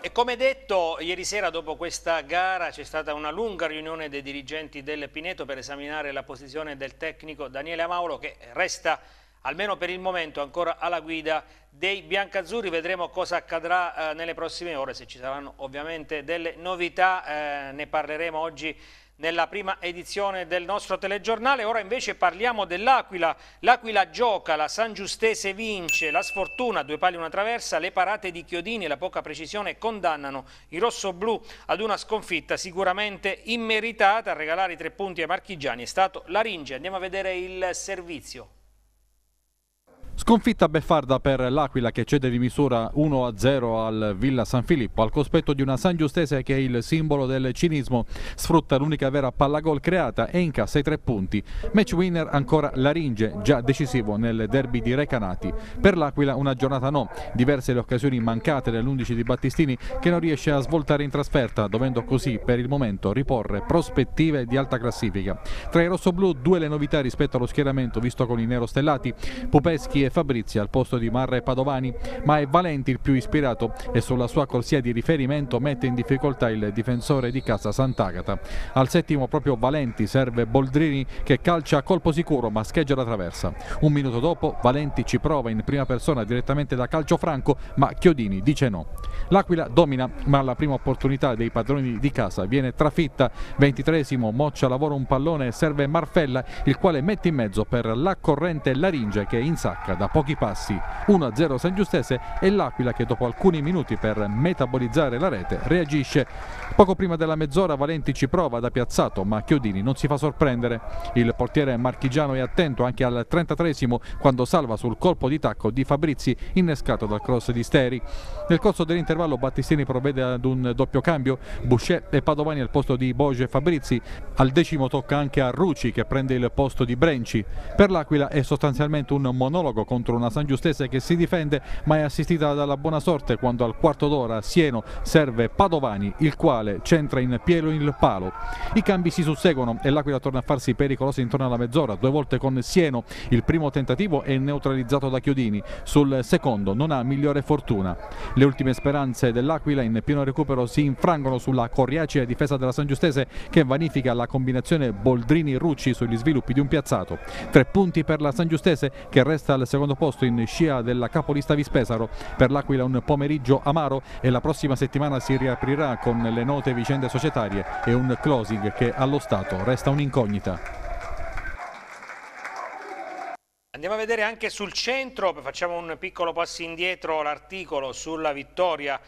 E come detto, ieri sera dopo questa gara c'è stata una lunga riunione dei dirigenti del Pineto per esaminare la posizione del tecnico Daniele Amauro che resta almeno per il momento ancora alla guida dei biancazzurri. Vedremo cosa accadrà eh, nelle prossime ore, se ci saranno ovviamente delle novità, eh, ne parleremo oggi nella prima edizione del nostro telegiornale. Ora invece parliamo dell'Aquila. L'Aquila gioca, la San Giustese vince, la sfortuna, due pali e una traversa, le parate di Chiodini e la poca precisione condannano i rossoblù ad una sconfitta sicuramente immeritata. A regalare i tre punti ai marchigiani è stato Laringe. Andiamo a vedere il servizio. Sconfitta beffarda per l'Aquila che cede di misura 1-0 al Villa San Filippo al cospetto di una San Giustese che è il simbolo del cinismo, sfrutta l'unica vera palla gol creata e incassa i tre punti. Match winner ancora Laringe, già decisivo nel derby di Recanati. Per l'Aquila una giornata no, diverse le occasioni mancate dell'11 di Battistini che non riesce a svoltare in trasferta, dovendo così per il momento riporre prospettive di alta classifica. Tra i rossoblù due le novità rispetto allo schieramento visto con i nerostellati, Pupeschi e e Fabrizia al posto di Marra e Padovani, ma è Valenti il più ispirato e sulla sua corsia di riferimento mette in difficoltà il difensore di casa Sant'Agata. Al settimo proprio Valenti serve Boldrini che calcia a colpo sicuro ma scheggia la traversa. Un minuto dopo Valenti ci prova in prima persona direttamente da calcio franco ma Chiodini dice no. L'Aquila domina ma la prima opportunità dei padroni di casa viene trafitta. 23 Moccia lavora un pallone e serve Marfella il quale mette in mezzo per l'accorrente laringe che insacca da pochi passi 1-0 San Giustese e l'Aquila che dopo alcuni minuti per metabolizzare la rete reagisce. Poco prima della mezz'ora Valenti ci prova da piazzato ma Chiodini non si fa sorprendere. Il portiere marchigiano è attento anche al 33 quando salva sul colpo di tacco di Fabrizi innescato dal cross di Steri. Nel corso dell'intervallo Battistini provvede ad un doppio cambio, Boucher e Padovani al posto di Boge e Fabrizi. Al decimo tocca anche a Rucci che prende il posto di Brenci. Per l'Aquila è sostanzialmente un monologo contro una San Giustese che si difende ma è assistita dalla buona sorte quando al quarto d'ora Sieno serve Padovani il quale centra in pieno il palo. I cambi si susseguono e l'Aquila torna a farsi pericolosa intorno alla mezz'ora, due volte con Sieno, il primo tentativo è neutralizzato da Chiodini, sul secondo non ha migliore fortuna. Le ultime speranze dell'Aquila in pieno recupero si infrangono sulla coriacea difesa della San Giustese che vanifica la combinazione Boldrini-Rucci sugli sviluppi di un piazzato. Tre punti per la San Giustese che resta al secondo secondo posto in scia della capolista Vispesaro. Per l'Aquila un pomeriggio amaro e la prossima settimana si riaprirà con le note vicende societarie e un closing che allo Stato resta un'incognita. Andiamo a vedere anche sul centro, facciamo un piccolo passo indietro l'articolo sulla vittoria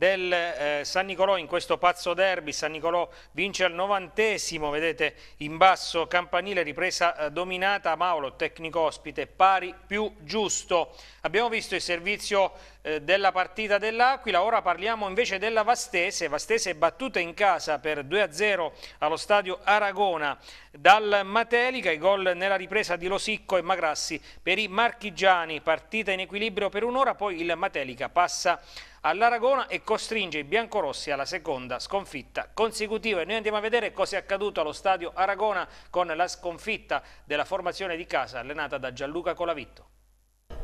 del eh, San Nicolò in questo pazzo derby, San Nicolò vince al novantesimo, vedete in basso campanile ripresa eh, dominata, Mauro tecnico ospite pari più giusto. Abbiamo visto il servizio eh, della partita dell'Aquila, ora parliamo invece della Vastese, Vastese battuta in casa per 2-0 allo stadio Aragona dal Matelica, i gol nella ripresa di Losicco e Magrassi per i marchigiani, partita in equilibrio per un'ora, poi il Matelica passa all'Aragona e costringe i biancorossi alla seconda sconfitta consecutiva. E noi andiamo a vedere cosa è accaduto allo stadio Aragona con la sconfitta della formazione di casa allenata da Gianluca Colavitto.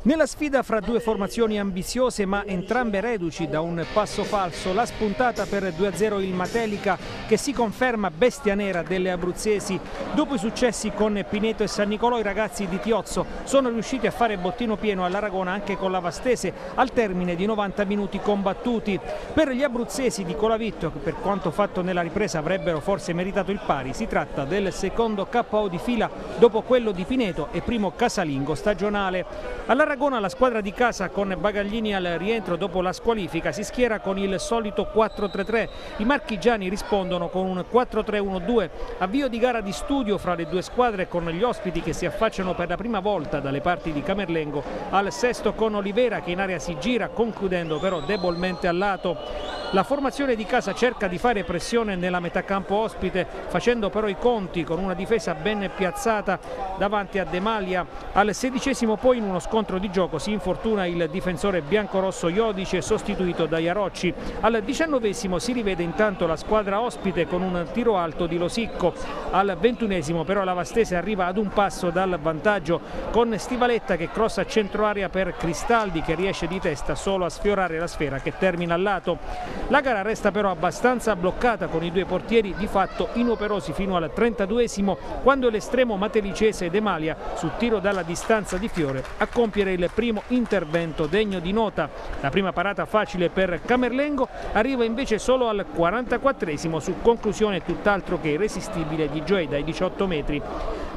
Nella sfida fra due formazioni ambiziose ma entrambe reduci da un passo falso, la spuntata per 2-0 il Matelica che si conferma bestia nera delle abruzzesi. Dopo i successi con Pineto e San Nicolò i ragazzi di Tiozzo sono riusciti a fare bottino pieno all'Aragona anche con la Vastese al termine di 90 minuti combattuti. Per gli abruzzesi di Colavitto che per quanto fatto nella ripresa avrebbero forse meritato il pari, si tratta del secondo KO di fila dopo quello di Pineto e primo casalingo stagionale. All'Aragona Tarragona la squadra di casa con Bagaglini al rientro dopo la squalifica si schiera con il solito 4-3-3. I marchigiani rispondono con un 4-3-1-2. Avvio di gara di studio fra le due squadre con gli ospiti che si affacciano per la prima volta dalle parti di Camerlengo al sesto con Olivera che in area si gira concludendo però debolmente al lato. La formazione di casa cerca di fare pressione nella metà campo ospite facendo però i conti con una difesa ben piazzata davanti a De Maglia. Al sedicesimo poi in uno scontro di gioco si infortuna il difensore biancorosso Iodice sostituito da Iarocci. Al diciannovesimo si rivede intanto la squadra ospite con un tiro alto di Losicco. Al ventunesimo però la Vastese arriva ad un passo dal vantaggio con Stivaletta che crossa centro area per Cristaldi che riesce di testa solo a sfiorare la sfera che termina al lato. La gara resta però abbastanza bloccata con i due portieri di fatto inoperosi fino al 32esimo quando l'estremo matelicese Demalia su tiro dalla distanza di Fiore a compiere il primo intervento degno di nota. La prima parata facile per Camerlengo arriva invece solo al 44esimo su conclusione tutt'altro che irresistibile di Joey dai 18 metri.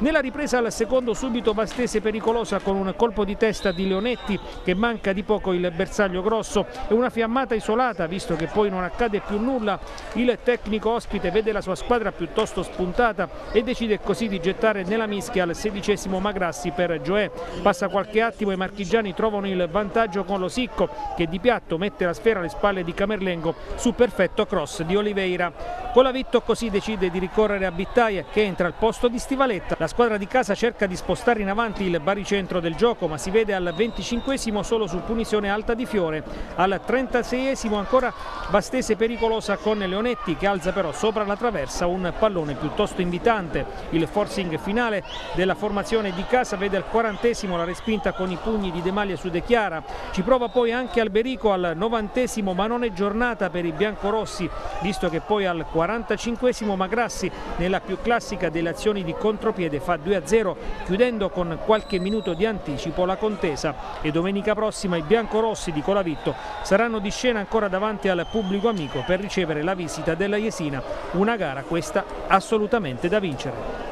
Nella ripresa al secondo subito Vastese pericolosa con un colpo di testa di Leonetti che manca di poco il bersaglio grosso e una fiammata isolata visto che poi non accade più nulla. Il tecnico ospite vede la sua squadra piuttosto spuntata e decide così di gettare nella mischia al sedicesimo Magrassi per Gioè. Passa qualche attimo e i marchigiani trovano il vantaggio con lo Sicco che di piatto mette la sfera alle spalle di Camerlengo su perfetto cross di Oliveira. Colavitto così decide di ricorrere a Bittaia che entra al posto di Stivaletta. La squadra di casa cerca di spostare in avanti il baricentro del gioco ma si vede al 25 solo su punizione alta di Fiore, al 36 ancora Bastese pericolosa con Leonetti che alza però sopra la traversa un pallone piuttosto invitante. Il forcing finale della formazione di casa vede al 40 la respinta con i pugni di De Maglia su De Chiara, ci prova poi anche Alberico al 90 ma non è giornata per i biancorossi visto che poi al 45 Magrassi nella più classica delle azioni di contropiede fa 2-0 chiudendo con qualche minuto di anticipo la contesa e domenica prossima i biancorossi di Colavitto saranno di scena ancora davanti al pubblico amico per ricevere la visita della Jesina, una gara questa assolutamente da vincere.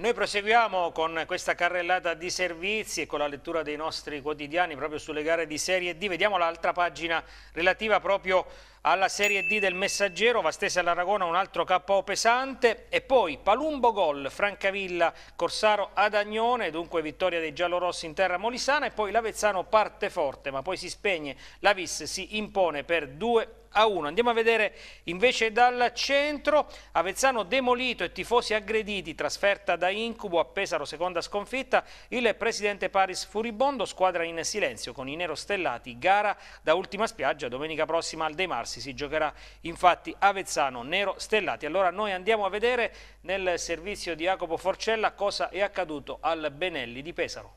Noi proseguiamo con questa carrellata di servizi e con la lettura dei nostri quotidiani proprio sulle gare di Serie D. Vediamo l'altra pagina relativa proprio alla Serie D del Messaggero, Vastese all'Aragona un altro KO pesante e poi Palumbo gol, Francavilla, Corsaro ad Agnone, dunque vittoria dei giallorossi in terra molisana e poi l'Avezzano parte forte ma poi si spegne, l'Avis si impone per 2 a 1. Andiamo a vedere invece dal centro, Avezzano demolito e tifosi aggrediti, trasferta da Incubo a Pesaro, seconda sconfitta, il presidente Paris furibondo, squadra in silenzio con i nerostellati, gara da ultima spiaggia, domenica prossima al De Marsi si giocherà infatti Avezzano Nero Stellati. Allora noi andiamo a vedere nel servizio di Jacopo Forcella cosa è accaduto al Benelli di Pesaro.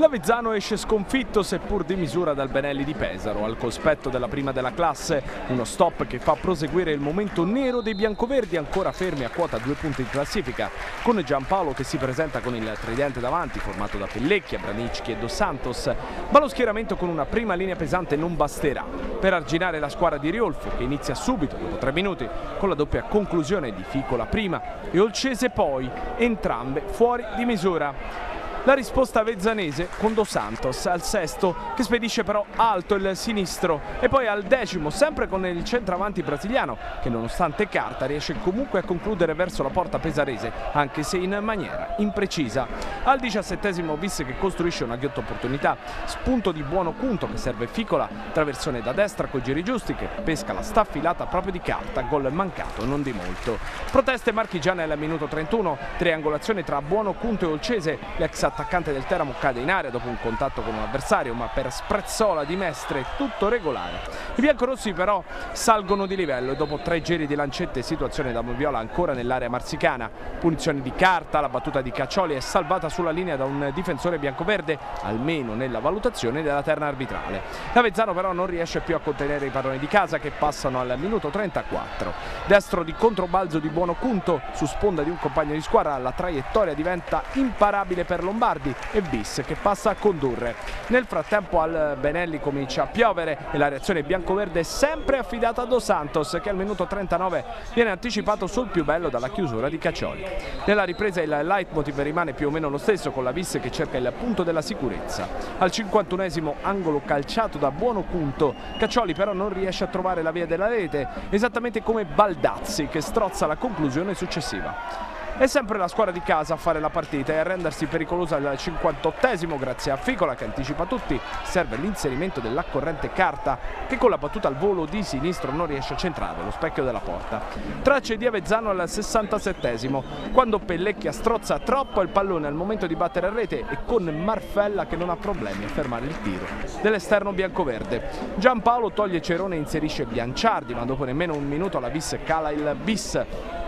L'Avezzano esce sconfitto seppur di misura dal Benelli di Pesaro al cospetto della prima della classe, uno stop che fa proseguire il momento nero dei biancoverdi ancora fermi a quota due punti in classifica, con Giampaolo che si presenta con il tridente davanti formato da Pellecchia, Branicchi e Dos Santos, ma lo schieramento con una prima linea pesante non basterà per arginare la squadra di Riolfo che inizia subito dopo tre minuti con la doppia conclusione di Ficola prima e Olcese poi, entrambe fuori di misura. La risposta vezzanese con Dos Santos al sesto che spedisce però alto il sinistro e poi al decimo sempre con il centravanti brasiliano che nonostante carta riesce comunque a concludere verso la porta pesarese anche se in maniera imprecisa. Al diciassettesimo Visse che costruisce una ghiotta opportunità, spunto di buono punto che serve Ficola, traversone da destra con giri giusti che pesca la staffilata proprio di carta, gol mancato non di molto. Proteste marchigiane al minuto 31, triangolazione tra Buono Cunto e Olcese, l'ex attaccante del Teramo cade in area dopo un contatto con un avversario ma per sprezzola di Mestre tutto regolare i biancorossi però salgono di livello e dopo tre giri di lancette situazione da Moviola ancora nell'area marsicana Punizione di carta la battuta di Caccioli è salvata sulla linea da un difensore biancoverde almeno nella valutazione della terna arbitrale Lavezzano però non riesce più a contenere i padroni di casa che passano al minuto 34 destro di controbalzo di Buono Cunto su sponda di un compagno di squadra la traiettoria diventa imparabile per Lombardo Lombardi e Bis che passa a condurre. Nel frattempo al Benelli comincia a piovere e la reazione bianco-verde è sempre affidata a Dos Santos che al minuto 39 viene anticipato sul più bello dalla chiusura di Caccioli. Nella ripresa il leitmotiv rimane più o meno lo stesso con la Bis che cerca il punto della sicurezza. Al 51esimo angolo calciato da buono punto, Caccioli però non riesce a trovare la via della rete, esattamente come Baldazzi che strozza la conclusione successiva è sempre la squadra di casa a fare la partita e a rendersi pericolosa al 58esimo grazie a Ficola che anticipa tutti, serve l'inserimento della corrente Carta che con la battuta al volo di sinistro non riesce a centrare lo specchio della porta. Tracce di Avezzano al 67esimo quando Pellecchia strozza troppo il pallone al momento di battere a rete e con Marfella che non ha problemi a fermare il tiro dell'esterno biancoverde. Giampaolo toglie Cerone e inserisce Bianciardi ma dopo nemmeno un minuto alla vis cala il bis.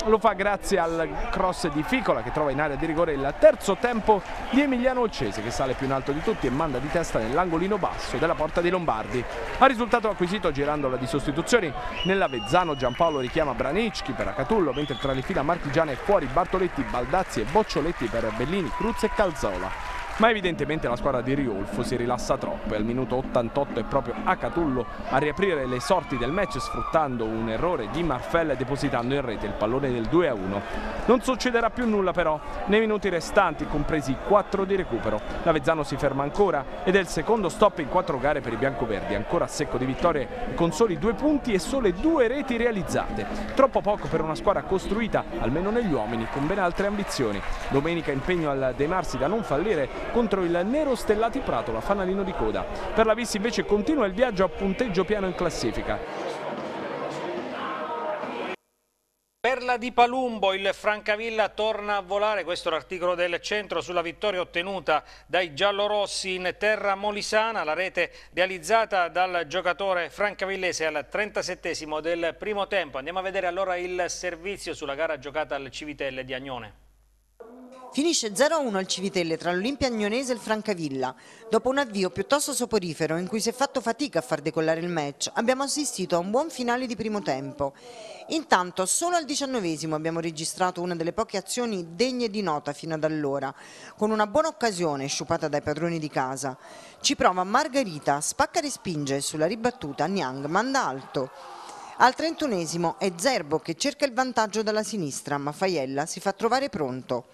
Lo fa grazie al cross cross di Ficola che trova in area di rigore il terzo tempo di Emiliano Occese che sale più in alto di tutti e manda di testa nell'angolino basso della porta dei Lombardi. Ha risultato acquisito girando la di sostituzioni nell'Avezzano Giampaolo richiama Branicchi per Acatullo mentre tra le fila marchigiane è fuori Bartoletti, Baldazzi e Boccioletti per Bellini, Cruz e Calzola ma evidentemente la squadra di Riolfo si rilassa troppo e al minuto 88 è proprio Acatullo a riaprire le sorti del match sfruttando un errore di Marfella e depositando in rete il pallone del 2-1. Non succederà più nulla però, nei minuti restanti compresi 4 di recupero. L'Avezzano si ferma ancora ed è il secondo stop in 4 gare per i biancoverdi, ancora a secco di vittorie con soli 2 punti e sole 2 reti realizzate. Troppo poco per una squadra costruita, almeno negli uomini, con ben altre ambizioni. Domenica impegno al De Marsi da non fallire contro il Nero Stellati Pratola, fanalino di coda. Per la Vissi invece continua il viaggio a punteggio piano in classifica. Perla di Palumbo, il Francavilla torna a volare, questo è l'articolo del centro sulla vittoria ottenuta dai giallorossi in terra molisana, la rete realizzata dal giocatore francavillese al 37 del primo tempo. Andiamo a vedere allora il servizio sulla gara giocata al Civitelle di Agnone. Finisce 0-1 al Civitelle tra l'Olimpia Agnonese e il Francavilla. Dopo un avvio piuttosto soporifero in cui si è fatto fatica a far decollare il match, abbiamo assistito a un buon finale di primo tempo. Intanto solo al diciannovesimo abbiamo registrato una delle poche azioni degne di nota fino ad allora, con una buona occasione sciupata dai padroni di casa. Ci prova Margherita, spacca e spinge sulla ribattuta Niang manda alto. Al trentunesimo è Zerbo che cerca il vantaggio dalla sinistra, ma Faiella si fa trovare pronto.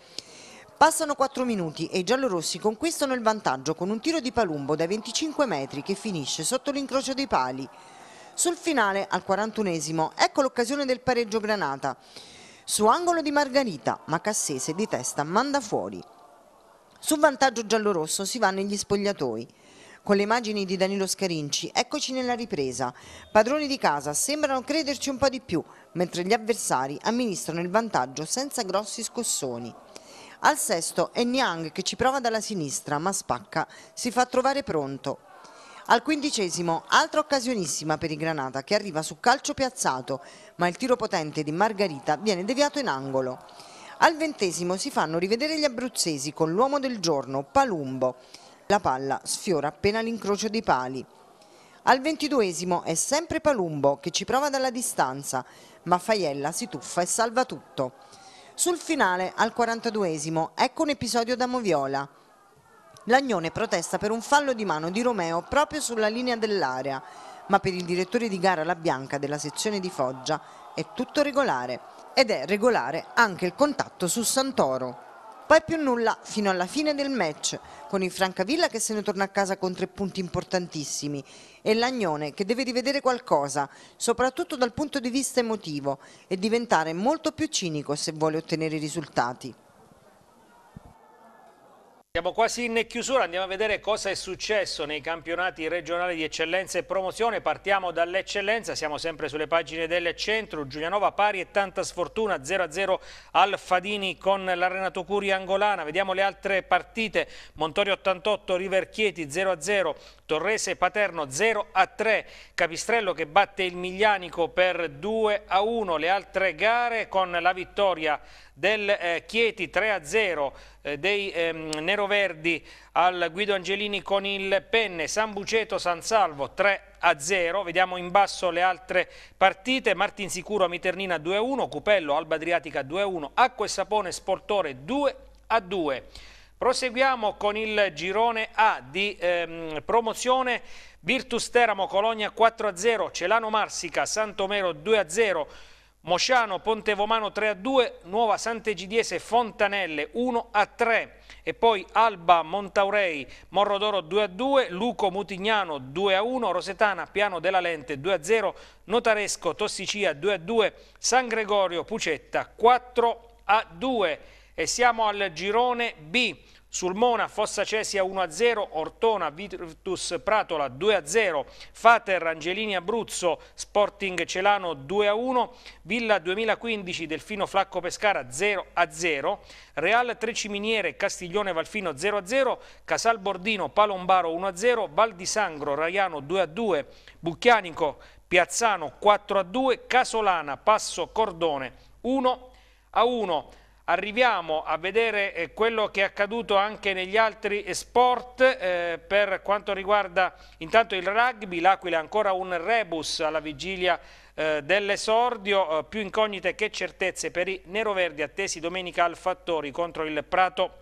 Passano 4 minuti e i giallorossi conquistano il vantaggio con un tiro di Palumbo dai 25 metri che finisce sotto l'incrocio dei pali. Sul finale, al 41esimo, ecco l'occasione del pareggio Granata. Su angolo di Margarita, ma Cassese di testa manda fuori. Su vantaggio giallorosso si va negli spogliatoi. Con le immagini di Danilo Scarinci, eccoci nella ripresa. Padroni di casa sembrano crederci un po' di più, mentre gli avversari amministrano il vantaggio senza grossi scossoni. Al sesto è Niang che ci prova dalla sinistra ma spacca, si fa trovare pronto. Al quindicesimo, altra occasionissima per il Granata che arriva su calcio piazzato, ma il tiro potente di Margarita viene deviato in angolo. Al ventesimo si fanno rivedere gli abruzzesi con l'uomo del giorno, Palumbo. La palla sfiora appena l'incrocio dei pali. Al ventiduesimo è sempre Palumbo che ci prova dalla distanza, ma Faiella si tuffa e salva tutto. Sul finale, al 42esimo, ecco un episodio da Moviola. Lagnone protesta per un fallo di mano di Romeo proprio sulla linea dell'area, ma per il direttore di gara La Bianca della sezione di Foggia è tutto regolare ed è regolare anche il contatto su Santoro. Poi più nulla fino alla fine del match, con il Francavilla che se ne torna a casa con tre punti importantissimi e l'Agnone che deve rivedere qualcosa, soprattutto dal punto di vista emotivo, e diventare molto più cinico se vuole ottenere risultati. Siamo quasi in chiusura, andiamo a vedere cosa è successo nei campionati regionali di eccellenza e promozione. Partiamo dall'eccellenza, siamo sempre sulle pagine del centro. Giulianova pari e tanta sfortuna, 0-0 al Fadini con l'Arenato Curi Angolana. Vediamo le altre partite. Montorio 88, River Chieti 0-0, Torrese Paterno 0-3, Capistrello che batte il Miglianico per 2-1. Le altre gare con la vittoria del eh, Chieti 3-0 eh, dei ehm, Neroverdi al Guido Angelini con il Penne, San Buceto, San Salvo 3-0, vediamo in basso le altre partite, Martin Sicuro Miternina 2-1, Cupello Alba Adriatica 2-1, Acqua e Sapone Sportore 2-2. Proseguiamo con il girone A di ehm, promozione Virtus Teramo, Colonia 4-0, Celano Marsica, Santomero 2-0, Mosciano, Pontevomano 3 a 2, Nuova Sant'Egidiese Fontanelle 1 a 3 e poi Alba, Montaurei, Morrodoro 2 a 2, Luco, Mutignano 2 a 1, Rosetana, Piano della Lente 2 a 0, Notaresco, Tossicia 2 a 2, San Gregorio, Pucetta 4 a 2 e siamo al girone B. Sulmona, Fossa Cesia 1-0, Ortona, Virtus Pratola 2-0, Fater, Angelini Abruzzo, Sporting Celano 2-1, Villa 2015, Delfino Flacco Pescara 0-0, Real Treciminiere, Castiglione Valfino 0-0, Casal Bordino, Palombaro 1-0, Val di Sangro, Raiano 2-2, Bucchianico, Piazzano 4-2, Casolana, Passo Cordone 1 a 1. Arriviamo a vedere eh, quello che è accaduto anche negli altri eh, sport eh, per quanto riguarda intanto il rugby, l'Aquila è ancora un rebus alla vigilia eh, dell'esordio, eh, più incognite che certezze per i neroverdi attesi domenica al Fattori contro il Prato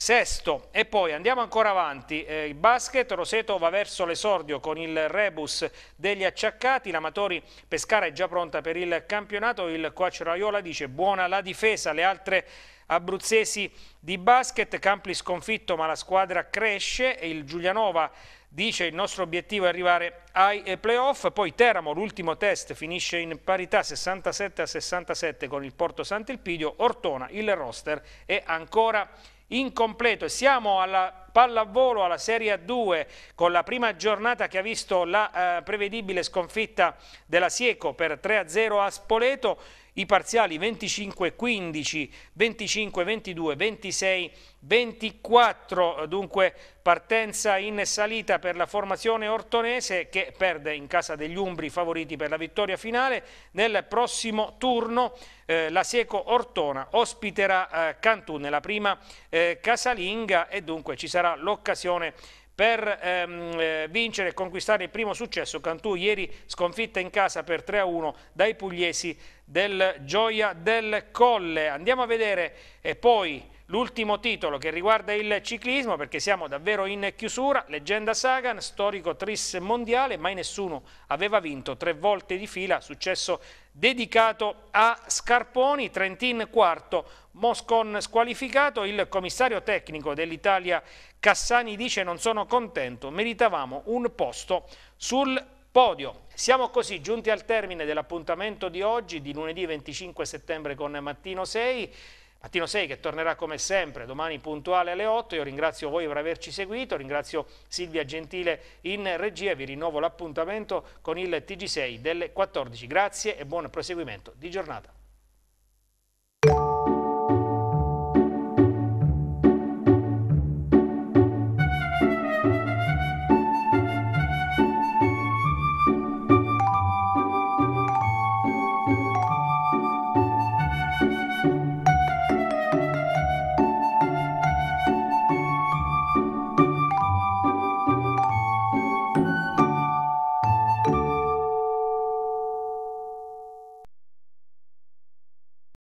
Sesto, e poi andiamo ancora avanti, eh, il basket, Roseto va verso l'esordio con il rebus degli acciaccati, l'Amatori Pescara è già pronta per il campionato, il coach Raiola dice buona la difesa, le altre abruzzesi di basket, Campli sconfitto ma la squadra cresce e il Giulianova dice il nostro obiettivo è arrivare ai eh, playoff, poi Teramo l'ultimo test finisce in parità 67 a 67 con il Porto Sant'Elpidio, Ortona il roster è ancora in incompleto. e Siamo alla pallavolo, alla Serie A2 con la prima giornata che ha visto la eh, prevedibile sconfitta della Sieco per 3-0 a Spoleto i parziali 25, 15, 25, 22, 26, 24, dunque partenza in salita per la formazione ortonese che perde in casa degli Umbri favoriti per la vittoria finale, nel prossimo turno eh, la Seco Ortona ospiterà eh, Cantù nella prima eh, casalinga e dunque ci sarà l'occasione per ehm, eh, vincere e conquistare il primo successo. Cantù ieri sconfitta in casa per 3-1 dai pugliesi del Gioia del Colle. Andiamo a vedere e eh, poi l'ultimo titolo che riguarda il ciclismo perché siamo davvero in chiusura. Leggenda Sagan, storico tris mondiale, mai nessuno aveva vinto tre volte di fila, successo dedicato a Scarponi, Trentin quarto, Moscon squalificato, il commissario tecnico dell'Italia Cassani dice non sono contento, meritavamo un posto sul podio. Siamo così giunti al termine dell'appuntamento di oggi, di lunedì 25 settembre con Mattino 6. Mattino 6 che tornerà come sempre domani puntuale alle 8. Io ringrazio voi per averci seguito, ringrazio Silvia Gentile in regia e vi rinnovo l'appuntamento con il TG6 delle 14. Grazie e buon proseguimento di giornata.